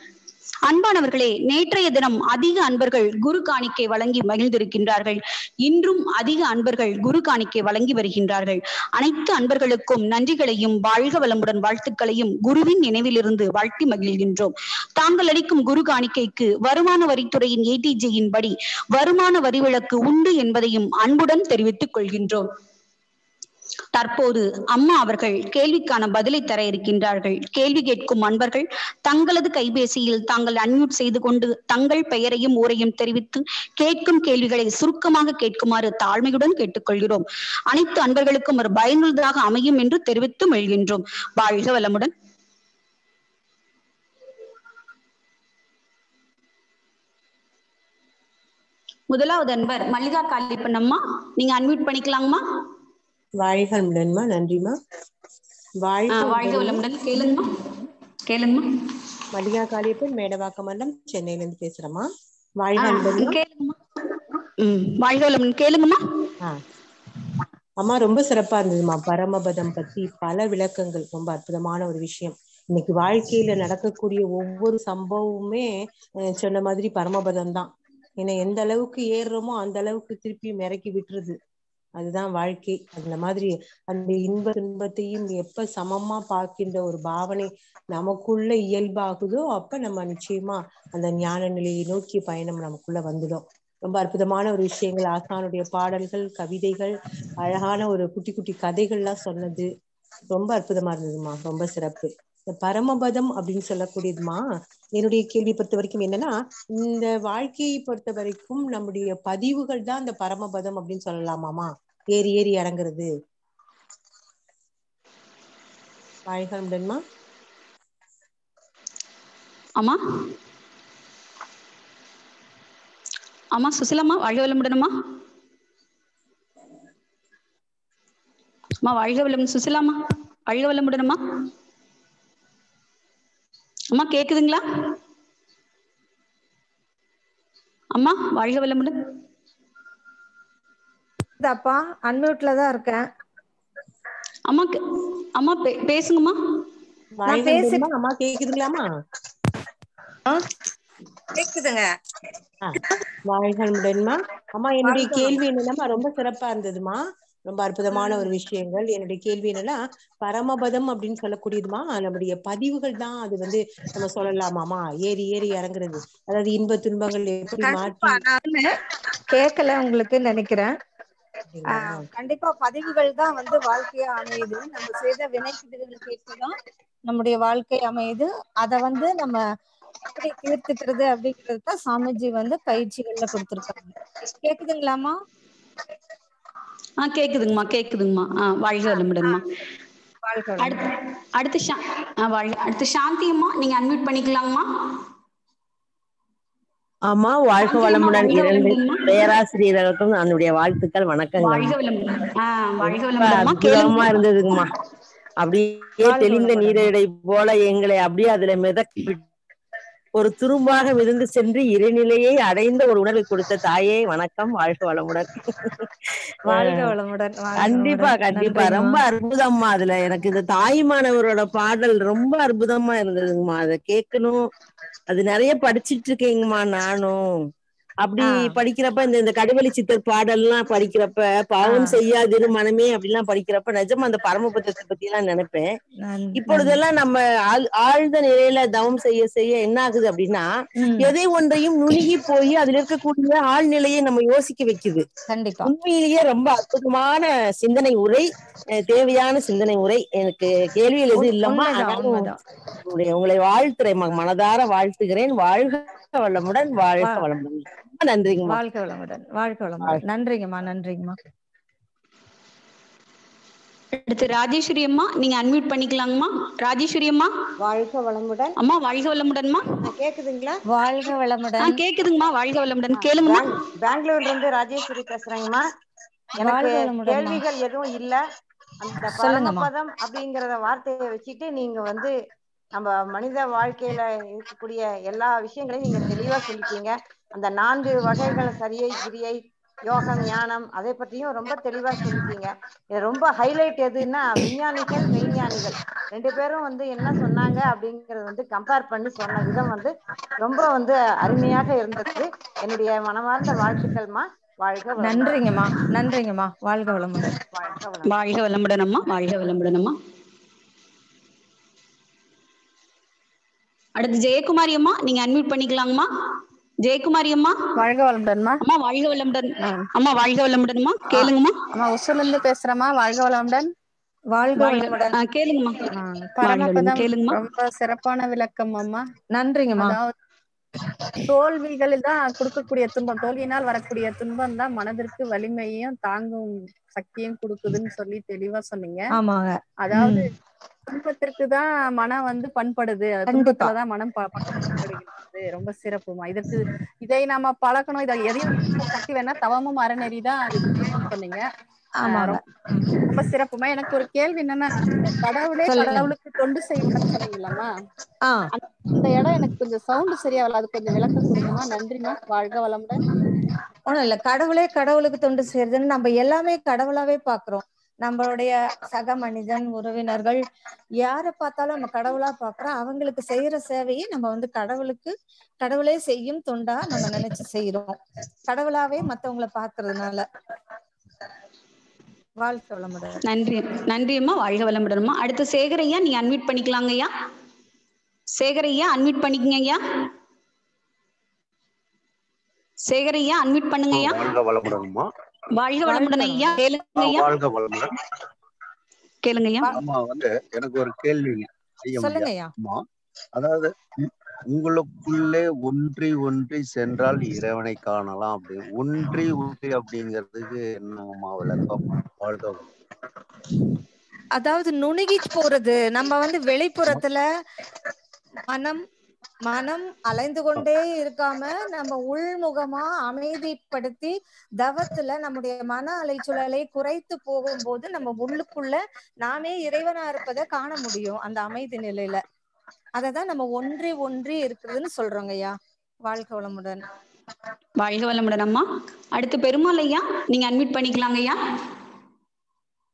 அன்பானவர்களே நேற்றைய தினம் அதிக அன்பர்கள் குரு காணிக்கை வழங்கி மகிழ்ந்திருக்கின்றார்கள் இன்றும் அதிக அன்பர்கள் குரு காணிக்கை வழங்கி வருகின்றார்கள் அனைத்து அன்பர்களுக்கும் நன்றிகளையும் வாழ்க வளமுடன் வாழ்த்துக்களையும் குருவின் நினைவிலிருந்து வாழ்த்தி மகிழ்கின்றோம் தாங்கள் அளிக்கும் குரு காணிக்கைக்கு வருமான வரித்துறையின் ஏடிஜியின் படி வருமான வரி விலக்கு உண்டு என்பதையும் அன்புடன் தெரிவித்துக் கொள்கின்றோம் தற்போது அம்மா அவர்கள் கேள்விக்கான பதிலை தர இருக்கின்றார்கள் கேள்வி கேட்கும் அன்பர்கள் தங்களது கைபேசியில் தாங்கள் அன்மியூட் செய்து கொண்டு தங்கள் பெயரையும் ஊரையும் தெரிவித்து கேட்கும் கேள்விகளை சுருக்கமாக கேட்குமாறு தாழ்மையுடன் கேட்டுக்கொள்கிறோம் அனைத்து அன்பர்களுக்கும் ஒரு பயனுள்ளதாக அமையும் என்று தெரிவித்து மொழிகின்றோம் வாழ்க வளமுடன் முதலாவது அன்பர் மல்லிகா காளிப்பண்ணம்மா நீங்க அன்மியூட் பண்ணிக்கலாங்கம்மா வாழ்க வளமுடன்மா நன்றிமா வாழ்க வளமுடன் கேளுங்கம்மா கேளுங்கம்மா மல்லிகா காளியப்பன் மேடவாக்கம் மண்டலம் சென்னையில இருந்து பேசுறேம்மா வாழ்க வளமுடன் வாழ்க வளமுடன் கேளுங்கம்மா அம்மா ரொம்ப சிறப்பா இருந்ததுமா பரமபதம் பத்தி பல விளக்கங்கள் ரொம்ப அற்புதமான ஒரு விஷயம் இன்னைக்கு வாழ்க்கையில நடக்கக்கூடிய ஒவ்வொரு சம்பவமுமே சொன்ன மாதிரி பரமபதம் தான் ஏன்னா எந்த அளவுக்கு ஏறுறோமோ அந்த அளவுக்கு திருப்பி மிரக்கி விட்டுருது அதுதான் வாழ்க்கை அந்த மாதிரி அந்த இன்ப துன்பத்தையும் எப்ப சமமா பார்க்கின்ற ஒரு பாவனை நமக்குள்ள இயல்பாகுதோ அப்ப நம்ம நிச்சயமா அந்த ஞான நிலையை நோக்கி பயணம் நமக்குள்ள வந்துடும் ரொம்ப அற்புதமான ஒரு விஷயங்கள் ஆசானுடைய பாடல்கள் கவிதைகள் அழகான ஒரு குட்டி குட்டி கதைகள்லாம் சொன்னது ரொம்ப அற்புதமா இருந்ததுமா ரொம்ப சிறப்பு இந்த பரமபதம் அப்படின்னு சொல்லக்கூடியதுமா என்னுடைய கேள்வி பொறுத்த வரைக்கும் என்னன்னா இந்த வாழ்க்கையை பொறுத்த வரைக்கும் நம்முடைய பதிவுகள் தான் இந்த பரமபதம் அப்படின்னு சொல்லலாமாமா ஏறி ஏறி இறங்குறது ஆமா ஆமா சுசிலாமா வாழ்க வளமுடனுமா அம்மா வாழ்க வளம் சுசிலாமா வாழ்க வளமுடனுமா அம்மா கேக்குதுங்களா அம்மா வாழ்க வளமுடன் அப்பா அன்மியூட்ல தான் இருக்கேன் அம்மா அம்மா பேசுங்கம்மா நான் பேசுறேன் அம்மா கேக்குதுங்களாமா கேக்குதுங்க வாழ்க அம்மா என்னுடைய கேள்வி என்னன்னா ரொம்ப சிறப்பா இருந்ததுமா ரொம்ப அற்புதமான ஒரு விஷயங்கள் என்னுடைய கேள்வி என்னன்னா பரமபதம் அப்படின்னு சொல்லக்கூடியதுமா நம்முடைய பதிவுகள் தான் அது வந்து நம்ம சொல்லலாமாமா ஏறி ஏறி இறங்குறது அதாவது இன்ப துன்பங்கள் எப்படி மாற்றி கேட்கல உங்களுக்கு நினைக்கிறேன் கண்டிப்பா பதிவுகள் தான் வந்து வாழ்க்கையா அமையுது நம்ம செய்த வினைப்பிடுகள் கேட்டுதான் நம்முடைய வாழ்க்கை அமையுது அத வந்து நம்ம எப்படி தீர்த்துக்கிறது அப்படிங்கறது தான் சாமிஜி வந்து பயிற்சிகள்ல கொடுத்திருக்காங்க கேக்குதுங்களாமா ஆ கேக்குதுங்கம்மா கேக்குதுங்கம்மா ஆ வாழ்க வளமுடன்மா அடுத்து அடுத்து ஷா ஆ வாழ்க அடுத்து சாந்தி அம்மா நீங்க அன்மியூட் பண்ணிக்கலாங்கம்மா ஆமா வாழ்க வளமுடன் இரண்டு பேராசிரியர்களுக்கும் அதனுடைய வாழ்த்துக்கள் வணக்கங்கள் இருந்ததுங்கம்மா அப்படியே தெளிந்த நீரடை போல எங்களை அப்படியே அதுல மிதக்க ஒரு துரும்பாக மிதந்து சென்று இறைநிலையை அடைந்த ஒரு உணர்வை கொடுத்த தாயே வணக்கம் வாழ்க வளமுடன் வாழ்க வளமுடன் கண்டிப்பா கண்டிப்பா ரொம்ப அற்புதம்மா அதுல எனக்கு இந்த தாய் மாணவரோட பாடல் ரொம்ப அற்புதமா இருந்ததுங்கம்மா அதை கேட்கணும் அது நிறைய படிச்சிட்டு இருக்கேங்கம்மா நானும் அப்படி படிக்கிறப்ப இந்த இந்த கடுவெளி சித்தர் பாடல்லாம் படிக்கிறப்ப பாவம் செய்யாதிரு மனமே அப்படிலாம் படிக்கிறப்ப நிஜமா அந்த பரமபுத்திரத்தை பத்தி எல்லாம் நினைப்பேன் இப்பொழுதெல்லாம் நம்ம ஆழ்ந்த நிலையில தவம் செய்ய செய்ய என்ன ஆகுது அப்படின்னா எதை ஒன்றையும் நுணுகி போய் அதுல இருக்கக்கூடிய ஆழ்நிலையை நம்ம யோசிக்க வைக்குது உண்மையிலேயே ரொம்ப அற்புதமான சிந்தனை உரை தேவையான சிந்தனை உரை எனக்கு கேள்வியில் எதுவும் இல்லம்மா உங்களை வாழ்த்துறேன் மனதார வாழ்த்துகிறேன் வாழ்க வளமுடன் வாழ்க வளமுடன் நன்றிங்கம்மா வாழ்க வளமுடன் வாழ்க வளமுடன் நன்றிங்கம்மா நன்றிங்கம்மா அடுத்து ராஜேஸ்வரி அம்மா நீங்க அன்மியூட் பண்ணிக்கலாங்கம்மா ராஜேஸ்வரி அம்மா வாழ்க வளமுடன் அம்மா வாழ்க வளமுடன்மா கேக்குதுங்களா வாழ்க வளமுடன் கேக்குதுங்கம்மா வாழ்க வளமுடன் கேளுங்க பெங்களூர்ல இருந்து ராஜேஸ்வரி பேசுறேங்கம்மா எனக்கு கேள்விகள் எதுவும் இல்ல அந்த பரமபதம் அப்படிங்கறத வார்த்தையை வச்சுட்டு நீங்க வந்து நம்ம மனித வாழ்க்கையில இருக்கக்கூடிய எல்லா விஷயங்களையும் நீங்க தெளிவா சொல்லிட்டீங்க அந்த நான்கு வகைகள் சரியை கிரியை யோகம் ஞானம் அதை பற்றியும் ரொம்ப தெளிவா சொல்லிட்டீங்க இது ரொம்ப ஹைலைட் எதுன்னா விஞ்ஞானிகள் மெய்ஞானிகள் ரெண்டு பேரும் வந்து என்ன சொன்னாங்க அப்படிங்கறது வந்து கம்பேர் பண்ணி சொன்ன விதம் வந்து ரொம்ப வந்து அருமையாக இருந்தது என்னுடைய மனமார்ந்த வாழ்த்துக்கள்மா வாழ்க நன்றிங்கம்மா நன்றிங்கம்மா வாழ்க வளமுடன் வாழ்க வளமுடன் அம்மா வாழ்க வளமுடன் அம்மா அடுத்து ஜெயக்குமாரி அம்மா நீங்க அன்மியூட் பண்ணிக்கலாங்கம்மா ஜெயக்குமாரி அம்மா வாழ்க வளமுடன்மா அம்மா வாழ்க வளமுடன் அம்மா வாழ்க வளமுடன்மா கேளுங்கம்மா அம்மா உசுல இருந்து பேசுறேம்மா வாழ்க வளமுடன் வாழ்க வளமுடன் கேளுங்கம்மா கேளுங்கம்மா ரொம்ப சிறப்பான விளக்கம் அம்மா நன்றிங்கம்மா தோல்விகள் தான் கொடுக்கக்கூடிய துன்பம் தோல்வியினால் வரக்கூடிய துன்பம் தான் மனதிற்கு வலிமையும் தாங்கும் சக்தியும் கொடுக்குதுன்னு சொல்லி தெளிவா சொன்னீங்க அதாவது துன்பத்திற்கு தான் மனம் வந்து பண்படுது துன்பத்துலதான் மனம் பண்படுகிறது ரொம்ப சிறப்புமா இதற்கு இதை நாம பழக்கணும் இதை எதையும் சக்தி வேணா தவமும் அறநெறி தான் சொன்னீங்க ரொம்ப சிறப்புமா எனக்கு ஒரு கேள்வி என்னன்னா கடவுளே கடவுளுக்கு தொண்டு செய்யணும்னு சொன்னீங்களாமா அந்த இடம் எனக்கு கொஞ்சம் சவுண்ட் சரியா வரல அது கொஞ்சம் விளக்கம் கொடுக்குமா நன்றிமா வாழ்க வளமுடன் ஒண்ணும் இல்ல கடவுளே கடவுளுக்கு தொண்டு செய்யறதுன்னு நம்ம எல்லாமே கடவுளாவே பாக்குறோம் நம்மளுடைய சக மனிதன் உறவினர்கள் யாரை பார்த்தாலும் நம்ம கடவுளா பாக்குறோம் அவங்களுக்கு செய்யற சேவையை நம்ம வந்து கடவுளுக்கு கடவுளே செய்யும் தொண்டா நம்ம நினைச்சு செய்யறோம் கடவுளாவே மத்தவங்களை பாக்குறதுனால வாழ்க வளமுடன் நன்றி நன்றியம்மா வாழ்க வளமுடன்மா அடுத்த சேகரையா நீ அன்மியூட் பண்ணிக்கலாங்க ஐயா சேகரையா அன்மியூட் பண்ணிக்கங்க ஐயா சேகர் ஐயா அன்மிட் பண்ணுங்க ஐயா வாழ்க வளமுடன் வாழ்க வளமுடன் ஐயா கேளுங்க ஐயா வாழ்க வளமுடன் கேளுங்க ஐயா அம்மா வந்து எனக்கு ஒரு கேள்வி சொல்லுங்க ஐயா அதாவது உங்களுக்குள்ளே ஒன்றி ஒன்றி சென்றால் இறைவனை காணலாம் அப்படி ஒன்றி ஒன்றி அப்படிங்கிறதுக்கு என்னம்மா விளக்கம் வாழ்க அதாவது நுணுகி போறது நம்ம வந்து வெளிப்புறத்துல மனம் மனம் அலைந்து கொண்டே இருக்காம நம்ம உள்முகமா அமைதிப்படுத்தி தவத்துல நம்முடைய மன அலைச்சூழலை குறைத்து போகும்போது நம்ம உள்ளுக்குள்ள நாமே இறைவனா இருப்பதை காண முடியும் அந்த அமைதி நிலையில அததான் நம்ம ஒன்றி ஒன்றி இருக்குதுன்னு சொல்றோங்க ஐயா வாழ்க வளமுடன் வாழ்க வளமுடன் அம்மா அடுத்து பெருமாள் ஐயா நீங்க அட்மிட் பண்ணிக்கலாங்க ஐயா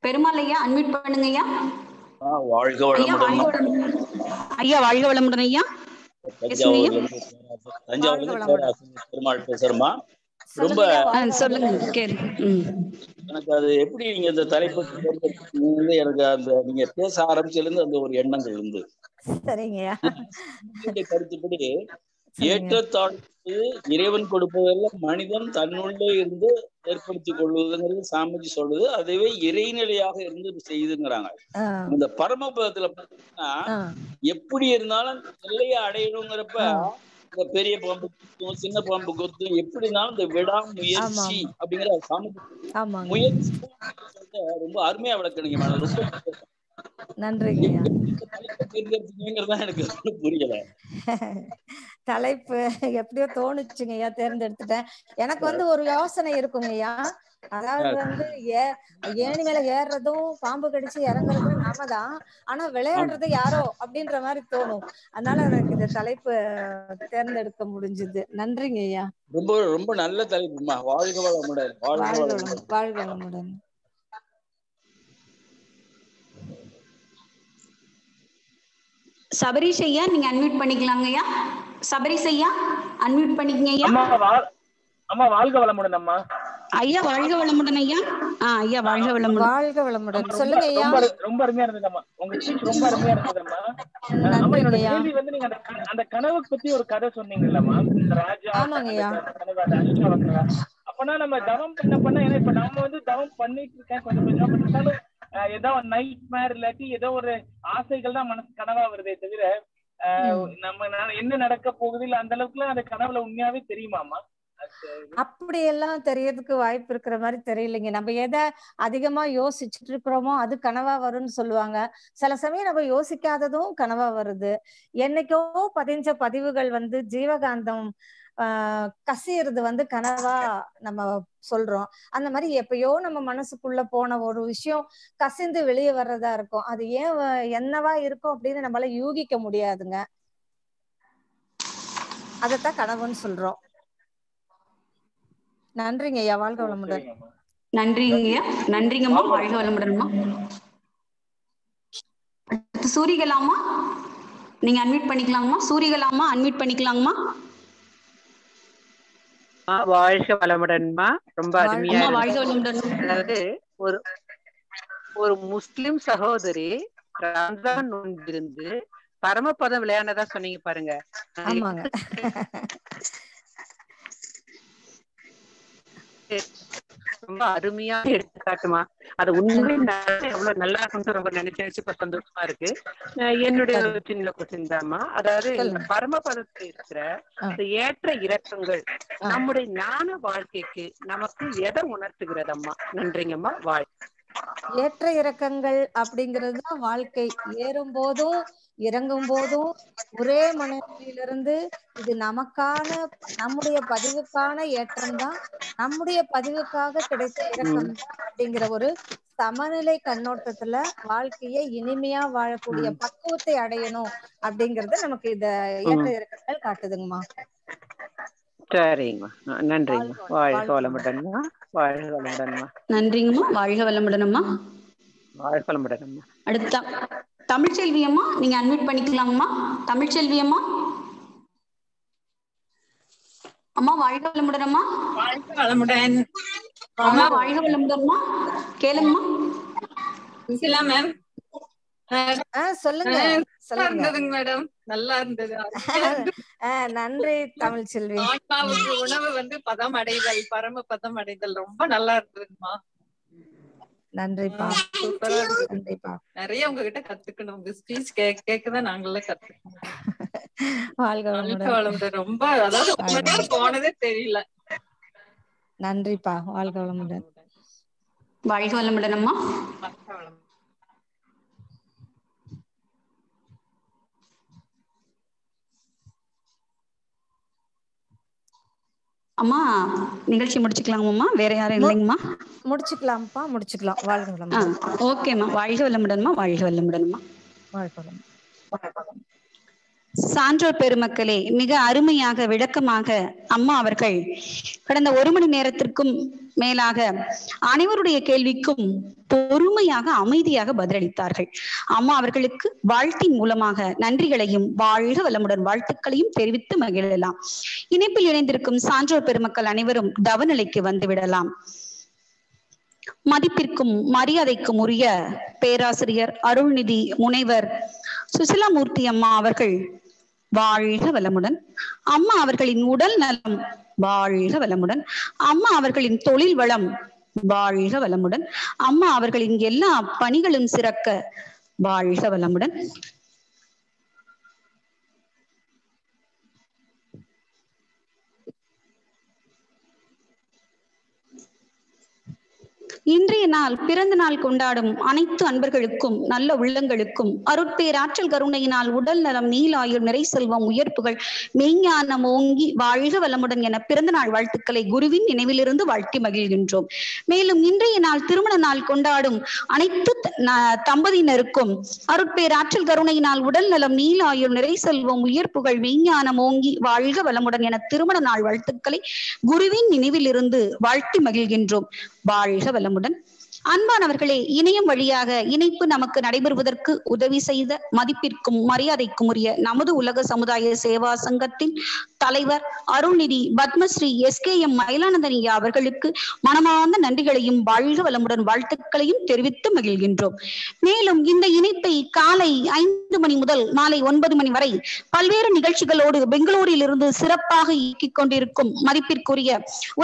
பெருமாள் ஐயா அட்மிட் பண்ணுங்க ஐயா வாழ்க வளமுடன் ஐயா வாழ்க வளமுடன் ஐயா பெருமாள் பேசுறமா ரொம்ப எனக்கு அது எப்படி நீங்க அந்த நீங்க பேச ஆரம்பிச்சதுல இருந்து அந்த ஒரு இறைவன் கொடுப்பதெல்லாம் மனிதன் தன்னுள்ளே இருந்து ஏற்படுத்திக் கொள்வதுங்கிறது சாமிஜி சொல்றது அதுவே இறைநிலையாக இருந்து செய்துங்கிறாங்க இந்த பரமபதத்துல பாத்தீங்கன்னா எப்படி இருந்தாலும் நிலையை அடையணுங்கிறப்ப இந்த பெரிய பாம்பு கொத்தும் சின்ன பாம்பு கொத்தும் எப்படி இருந்தாலும் இந்த விடா முயற்சி அப்படிங்கிற சாமிஜி முயற்சி ரொம்ப அருமையா விளக்கணுங்க மேடம் ரொம்ப நன்றிங்க எனக்கு புரியல தலைப்பு எப்படியோ தோணுச்சுங்கய்யா தேர்ந்தெடுத்துட்டேன் எனக்கு வந்து ஒரு யோசனை இருக்குங்கய்யா அதாவது வந்து ஏ ஏணி மேல ஏறுறதும் பாம்பு கடிச்சு இறங்குறதும் நாம தான் ஆனா விளையாடுறது யாரோ அப்படின்ற மாதிரி தோணும் அதனால எனக்கு இந்த தலைப்பு தேர்ந்தெடுக்க முடிஞ்சது நன்றிங்க ஐயா ரொம்ப ரொம்ப நல்ல தலைப்புமா வாழ்க வளமுடன் வாழ்க வளமுடன் ஐயா நீங்க அன்மியூட் பண்ணிக்கலாங்க ஐயா சபரிஸ் ஐயா அன்மியூட் பண்ணிக்கங்க ஐயா அம்மா வாழ்க வளமுடன் அம்மா ஐயா வாழ்க வளமுடன் ஐயா ஆ ஐயா வாழ்க வளமுடன் வாழ்க வளமுடன் சொல்லுங்க ஐயா ரொம்ப ரொம்ப அருமையா இருந்தது அம்மா உங்க ஸ்பீச் ரொம்ப அருமையா இருந்தது அம்மா அம்மா என்னோட கேள்வி வந்து நீங்க அந்த அந்த கனவு பத்தி ஒரு கதை சொன்னீங்கல்ல அம்மா இந்த ராஜா கனவு அந்த அஷ்டவக்கரா அப்பனா நம்ம தவம் பண்ண பண்ண ஏன்னா இப்ப நம்ம வந்து தவம் பண்ணிட்டு இருக்கேன் கொஞ்சம் கொஞ்சம் பண்ணிட்டாலும் ஏதோ நைட் மேர் இல்லாட்டி ஏதோ ஒரு ஆசைகள் தான் மனசு கனவா வருதே தவிர நம்ம என்ன நடக்க போகுது இல்ல அந்த அளவுக்கு அந்த கனவுல உண்மையாவே தெரியுமாமா அப்படி எல்லாம் தெரியறதுக்கு வாய்ப்பு இருக்கிற மாதிரி தெரியலைங்க நம்ம எதை அதிகமா யோசிச்சுட்டு இருக்கிறோமோ அது கனவா வரும்னு சொல்லுவாங்க சில சமயம் நம்ம யோசிக்காததும் கனவா வருது என்னைக்கோ பதிஞ்ச பதிவுகள் வந்து ஜீவகாந்தம் கசியறது வந்து கனவா நம்ம சொல்றோம் அந்த மாதிரி எப்பயோ நம்ம மனசுக்குள்ள போன ஒரு விஷயம் கசிந்து வெளியே வர்றதா இருக்கும் அது ஏன் என்னவா இருக்கும் அப்படின்னு நம்மளால யூகிக்க முடியாதுங்க அதத்தான் கனவுன்னு சொல்றோம் நன்றிங்க ஐயா வாழ்க வளமுடன் நன்றிங்க நன்றிங்கம்மா வாழ்க வளமுடன்மா சூரிகலாமா நீங்க அன்மிட் பண்ணிக்கலாங்கம்மா சூரிகலாமா அன்மிட் பண்ணிக்கலாங்கம்மா வாழ்க வளமுடன்மா ரொம்ப அருமையா அதாவது ஒரு ஒரு முஸ்லிம் சகோதரி ரம்ஜான் நோன்பிருந்து பரமபதம் விளையாண்டதா சொன்னீங்க பாருங்க ஆமாங்க ரொம்ப அருமையா எடுத்துக்காட்டுமா அது உண்மையிலே எவ்வளவு நல்லா இருக்கும் ரொம்ப நினைச்சு இப்ப சந்தோஷமா இருக்கு என்னுடைய சின்ன கொஸ்டின் தாமா அதாவது பரமபதத்துல இருக்கிற ஏற்ற இறக்கங்கள் நம்முடைய ஞான வாழ்க்கைக்கு நமக்கு எதை உணர்த்துகிறது அம்மா நன்றிங்கம்மா வாழ் ஏற்ற இறக்கங்கள் அப்படிங்கிறது தான் வாழ்க்கை ஏறும் போதும் இறங்கும் போதும் ஒரே மனநிலையிலிருந்து இது நமக்கான நம்முடைய பதிவுக்கான ஏற்றம் தான் நம்முடைய பதிவுக்காக கிடைத்த இறக்கம் அப்படிங்கிற ஒரு சமநிலை கண்ணோட்டத்துல வாழ்க்கையை இனிமையா வாழக்கூடிய பக்குவத்தை அடையணும் அப்படிங்கறத நமக்கு இந்த ஏற்ற இறக்கங்கள் காட்டுதுங்கம்மா சரிங்கம்மா நன்றிங்கம்மா வாழ்க வளமுடன்மா வாழ்க வளமுடன்மா நன்றிங்கம்மா வாழ்க வளமுடனம்மா வாழ்க அடுத்தா தமிழ்ச்செல்வி அம்மா நீங்க அன்மிட் பண்ணிக்கலாங்கம்மா தமிழ்ச்செல்வி அம்மா அம்மா வாழ்க வளமுடன் அம்மா வாழ்க வளமுடன் அம்மா வாழ்க வளமுடன்மா கேளுங்கம்மா இசிலா மேம் சொல்லுங்க இருந்ததுங்க மேடம் நல்லா இருந்தது நன்றி தமிழ் செல்வி உணவு வந்து பதம் அடைதல் பரம பதம் அடைதல் ரொம்ப நல்லா இருந்ததுங்கம்மா நன்றிப்பா நன்றிப்பா நிறைய உங்ககிட்ட கத்துக்கணும் உங்க ஸ்பீச் கேட்கதான் நாங்களே கத்துக்கணும் ரொம்ப அதாவது போனதே தெரியல நன்றிப்பா வாழ்க வளமுடன் வாழ்க வளமுடன் அம்மா வாழ்க வளமுடன் அம்மா நிகழ்ச்சி முடிச்சுக்கலாமாம்மா வேற யாரும் இல்லைங்கம்மா முடிச்சுக்கலாம்ப்பா முடிச்சுக்கலாம் வாழ்க வளமுடன் ஓகேம்மா வாழ்க வல்லமுடன்மா வாழ்க வல்லமுடன்மா வாழ்க வளம் சான்றோர் பெருமக்களே மிக அருமையாக விளக்கமாக அம்மா அவர்கள் கடந்த ஒரு மணி நேரத்திற்கும் மேலாக அனைவருடைய கேள்விக்கும் பொறுமையாக அமைதியாக பதிலளித்தார்கள் அம்மா அவர்களுக்கு வாழ்த்தின் மூலமாக நன்றிகளையும் வாழ்க வளமுடன் வாழ்த்துக்களையும் தெரிவித்து மகிழலாம் இணைப்பில் இணைந்திருக்கும் சான்றோர் பெருமக்கள் அனைவரும் தவநிலைக்கு வந்து விடலாம் மதிப்பிற்கும் மரியாதைக்கும் உரிய பேராசிரியர் அருள்நிதி முனைவர் சுசிலாமூர்த்தி அம்மா அவர்கள் வாழ்க வளமுடன் அம்மா அவர்களின் உடல் நலம் வாழ்க வளமுடன் அம்மா அவர்களின் தொழில் வளம் வாழ்க வளமுடன் அம்மா அவர்களின் எல்லா பணிகளும் சிறக்க வாழ்க வளமுடன் இன்றைய நாள் பிறந்த நாள் கொண்டாடும் அனைத்து அன்பர்களுக்கும் நல்ல உள்ளங்களுக்கும் அருட்பேராற்றல் கருணையினால் உடல் நலம் நீலாயுள் நிறை செல்வம் உயர்ப்புகள் மெய்ஞானம் ஓங்கி வாழ்க வளமுடன் என பிறந்த நாள் வாழ்த்துக்களை குருவின் நினைவிலிருந்து வாழ்த்தி மகிழ்கின்றோம் மேலும் இன்றைய நாள் திருமண நாள் கொண்டாடும் அனைத்து தம்பதியினருக்கும் அருட்பேராற்றல் கருணையினால் உடல் நலம் நீலாயுள் நிறை செல்வம் உயர்ப்புகள் மெய்ஞானம் ஓங்கி வாழ்க வளமுடன் என திருமண நாள் வாழ்த்துக்களை குருவின் நினைவிலிருந்து வாழ்த்தி மகிழ்கின்றோம் வாழ்க வளம் mudah-mudahan அன்பானவர்களே இணையம் வழியாக இணைப்பு நமக்கு நடைபெறுவதற்கு உதவி செய்த மதிப்பிற்கும் மரியாதைக்கும் உரிய நமது உலக சமுதாய சேவா சங்கத்தின் தலைவர் Arulnidhi Padmashri S K M மயிலானந்தனியா அவர்களுக்கு மனமார்ந்த நன்றிகளையும் வாழ்க வளமுடன் வாழ்த்துக்களையும் தெரிவித்து மகிழ்கின்றோம் மேலும் இந்த இணைப்பை காலை ஐந்து மணி முதல் மாலை ஒன்பது மணி வரை பல்வேறு நிகழ்ச்சிகளோடு பெங்களூரில் இருந்து சிறப்பாக இயக்கிக் கொண்டிருக்கும் மதிப்பிற்குரிய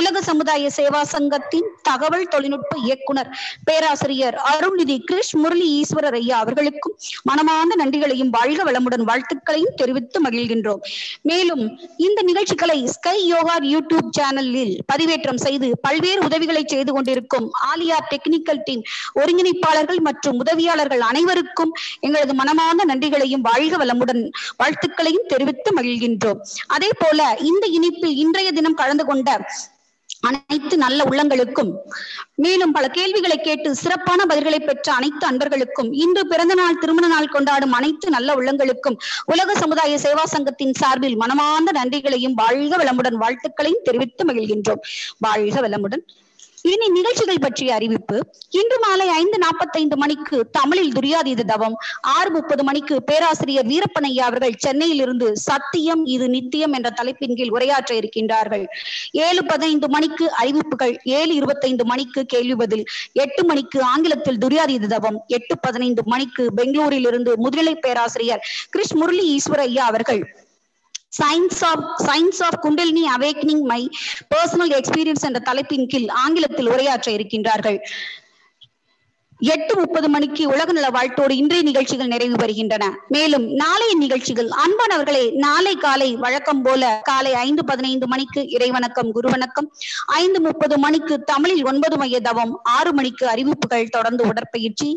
உலக சமுதாய சேவா சங்கத்தின் தகவல் தொழில்நுட்ப இயக்குனர் பேராசிரியர் அருள்நிதி கிருஷ் முரளி ஈஸ்வரர் ஐயா அவர்களுக்கும் மனமார்ந்த நன்றிகளையும் வாழ்க வளமுடன் வாழ்த்துக்களையும் தெரிவித்து மகிழ்கின்றோம் மேலும் இந்த நிகழ்ச்சிகளை ஸ்கை யோகா யூடியூப் சேனலில் பதிவேற்றம் செய்து பல்வேறு உதவிகளை செய்து கொண்டிருக்கும் ஆலியா டெக்னிக்கல் டீம் ஒருங்கிணைப்பாளர்கள் மற்றும் உதவியாளர்கள் அனைவருக்கும் எங்களது மனமார்ந்த நன்றிகளையும் வாழ்க வளமுடன் வாழ்த்துக்களையும் தெரிவித்து மகிழ்கின்றோம் அதே போல இந்த இனிப்பில் இன்றைய தினம் கலந்து கொண்ட அனைத்து நல்ல உள்ளங்களுக்கும் மேலும் பல கேள்விகளை கேட்டு சிறப்பான பதில்களை பெற்ற அனைத்து அன்பர்களுக்கும் இன்று பிறந்த நாள் திருமண நாள் கொண்டாடும் அனைத்து நல்ல உள்ளங்களுக்கும் உலக சமுதாய சேவா சங்கத்தின் சார்பில் மனமார்ந்த நன்றிகளையும் வாழ்க வளமுடன் வாழ்த்துக்களையும் தெரிவித்து மகிழ்கின்றோம் வாழ்க வளமுடன் இனி நிகழ்ச்சிகள் பற்றிய அறிவிப்பு இன்று மாலை ஐந்து நாற்பத்தைந்து மணிக்கு தமிழில் துரியாதீத தவம் ஆறு முப்பது மணிக்கு பேராசிரியர் வீரப்பனையா அவர்கள் சென்னையில் இருந்து சத்தியம் இது நித்தியம் என்ற தலைப்பின் கீழ் உரையாற்ற இருக்கின்றார்கள் ஏழு பதினைந்து மணிக்கு அறிவிப்புகள் ஏழு இருபத்தைந்து மணிக்கு கேள்வி பதில் எட்டு மணிக்கு ஆங்கிலத்தில் துரியாதீத தவம் எட்டு பதினைந்து மணிக்கு பெங்களூரில் இருந்து முதுநிலை பேராசிரியர் கிருஷ் முரளி ஈஸ்வர ஐயா அவர்கள் science of science of kundalini awakening my personal experience என்ற தலைப்பின் கீழ் ஆங்கிலத்தில் உரையாற்ற இருக்கின்றார்கள் எட்டு முப்பது மணிக்கு உலக நல வாழ்த்தோடு இன்றைய நிகழ்ச்சிகள் நிறைவு பெறுகின்றன மேலும் நாளைய நிகழ்ச்சிகள் அன்பானவர்களே நாளை காலை வழக்கம் போல காலை ஐந்து பதினைந்து மணிக்கு இறைவணக்கம் குருவணக்கம் ஐந்து முப்பது மணிக்கு தமிழில் ஒன்பது மைய தவம் ஆறு மணிக்கு அறிவிப்புகள் தொடர்ந்து உடற்பயிற்சி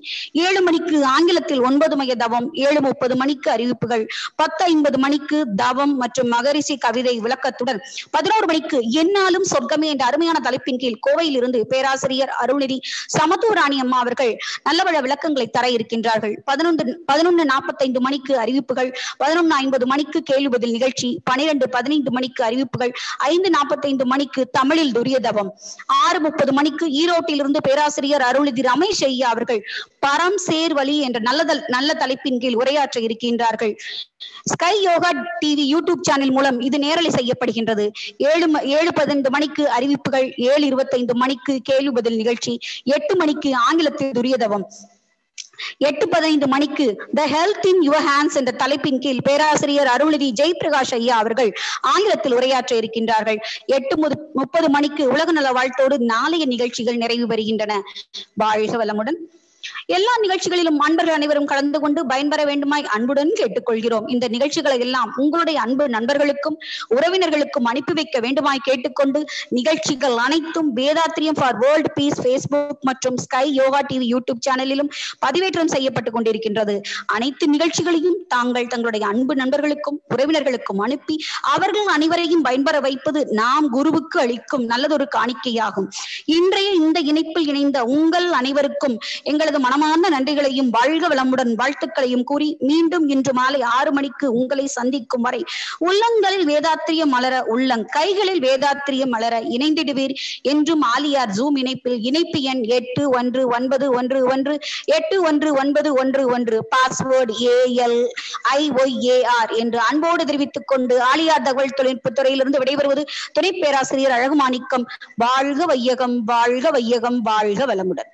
ஏழு மணிக்கு ஆங்கிலத்தில் ஒன்பது மைய தவம் ஏழு முப்பது மணிக்கு அறிவிப்புகள் பத்து ஐம்பது மணிக்கு தவம் மற்றும் மகரிஷி கவிதை விளக்கத்துடன் பதினோரு மணிக்கு என்னாலும் சொர்க்கமே என்ற அருமையான தலைப்பின் கீழ் கோவையில் இருந்து பேராசிரியர் அருள்நிதி சமத்துவராணி அம்மா அவர்கள் இருக்கிறார்கள் நல்ல பல விளக்கங்களை தர இருக்கின்றார்கள் பதினொன்று பதினொன்று நாற்பத்தைந்து மணிக்கு அறிவிப்புகள் பதினொன்று ஐம்பது மணிக்கு கேள்வி பதில் நிகழ்ச்சி பனிரெண்டு பதினைந்து மணிக்கு அறிவிப்புகள் ஐந்து நாற்பத்தைந்து மணிக்கு தமிழில் துரியதவம் ஆறு முப்பது மணிக்கு ஈரோட்டில் இருந்து பேராசிரியர் அருள்நிதி ரமேஷ் ஐயா அவர்கள் பரம் சேர்வழி என்ற நல்லதல் நல்ல தலைப்பின் கீழ் உரையாற்ற இருக்கின்றார்கள் SKY yoga TV YouTube channel மூலம் இது நேரலை செய்யப்படுகின்றது ஏழு ஏழு பதினைந்து மணிக்கு அறிவிப்புகள் ஏழு இருபத்தைந்து மணிக்கு கேள்வி பதில் நிகழ்ச்சி எட்டு மணிக்கு ஆங்கிலத்தில் சூரிய தவம் எட்டு பதினைந்து மணிக்கு the health in your hands என்ற தலைப்பின் கீழ் பேராசிரியர் அருள்நிதி ஜெயபிரகாஷ் ஐயா அவர்கள் ஆங்கிலத்தில் உரையாற்ற இருக்கின்றார்கள் எட்டு முப்பது மணிக்கு உலக நல வாழ்த்தோடு நாளைய நிகழ்ச்சிகள் நிறைவு பெறுகின்றன வாழ்க வளமுடன் எல்லா நிகழ்ச்சிகளிலும் அன்பர்கள் அனைவரும் கலந்து கொண்டு பயன்பெற வேண்டுமாய் அன்புடன் கேட்டுக்கொள்கிறோம் இந்த நிகழ்ச்சிகளை எல்லாம் உங்களுடைய அன்பு நண்பர்களுக்கும் உறவினர்களுக்கும் அனுப்பி வைக்க வேண்டுமாய் கேட்டுக்கொண்டு நிகழ்ச்சிகள் அனைத்தும் Vethathiriyam for world peace Facebook மற்றும் ஸ்கை யோகா டிவி யூடியூப் சேனலிலும் பதிவேற்றம் செய்யப்பட்டுக் கொண்டிருக்கின்றது அனைத்து நிகழ்ச்சிகளையும் தாங்கள் தங்களுடைய அன்பு நண்பர்களுக்கும் உறவினர்களுக்கும் அனுப்பி அவர்கள் அனைவரையும் பயன்பெற வைப்பது நாம் குருவுக்கு அளிக்கும் நல்லதொரு காணிக்கையாகும் இன்றைய இந்த இணைப்பில் இணைந்த உங்கள் அனைவருக்கும் எங்களது எங்களது மனமார்ந்த நன்றிகளையும் வாழ்க வளமுடன் வாழ்த்துக்களையும் கூறி மீண்டும் இன்று மாலை ஆறு மணிக்கு உங்களை சந்திக்கும் வரை உள்ளங்களில் வேதாத்திரியம் மலர உள்ளங் கைகளில் வேதாத்திரியம் மலர இணைந்திடுவீர் என்றும் ஆலியார் ஜூம் இணைப்பில் இணைப்பு எண் எட்டு ஒன்று ஒன்பது ஒன்று ஒன்று எட்டு ஒன்று ஒன்பது ஒன்று ஒன்று password AL I Y AR என்று அன்போடு தெரிவித்துக் கொண்டு ஆலியார் தகவல் தொழில்நுட்ப துறையிலிருந்து விடைபெறுவது துணை பேராசிரியர் அழகு மாணிக்கம் வாழ்க வையகம் வாழ்க வையகம் வாழ்க வளமுடன்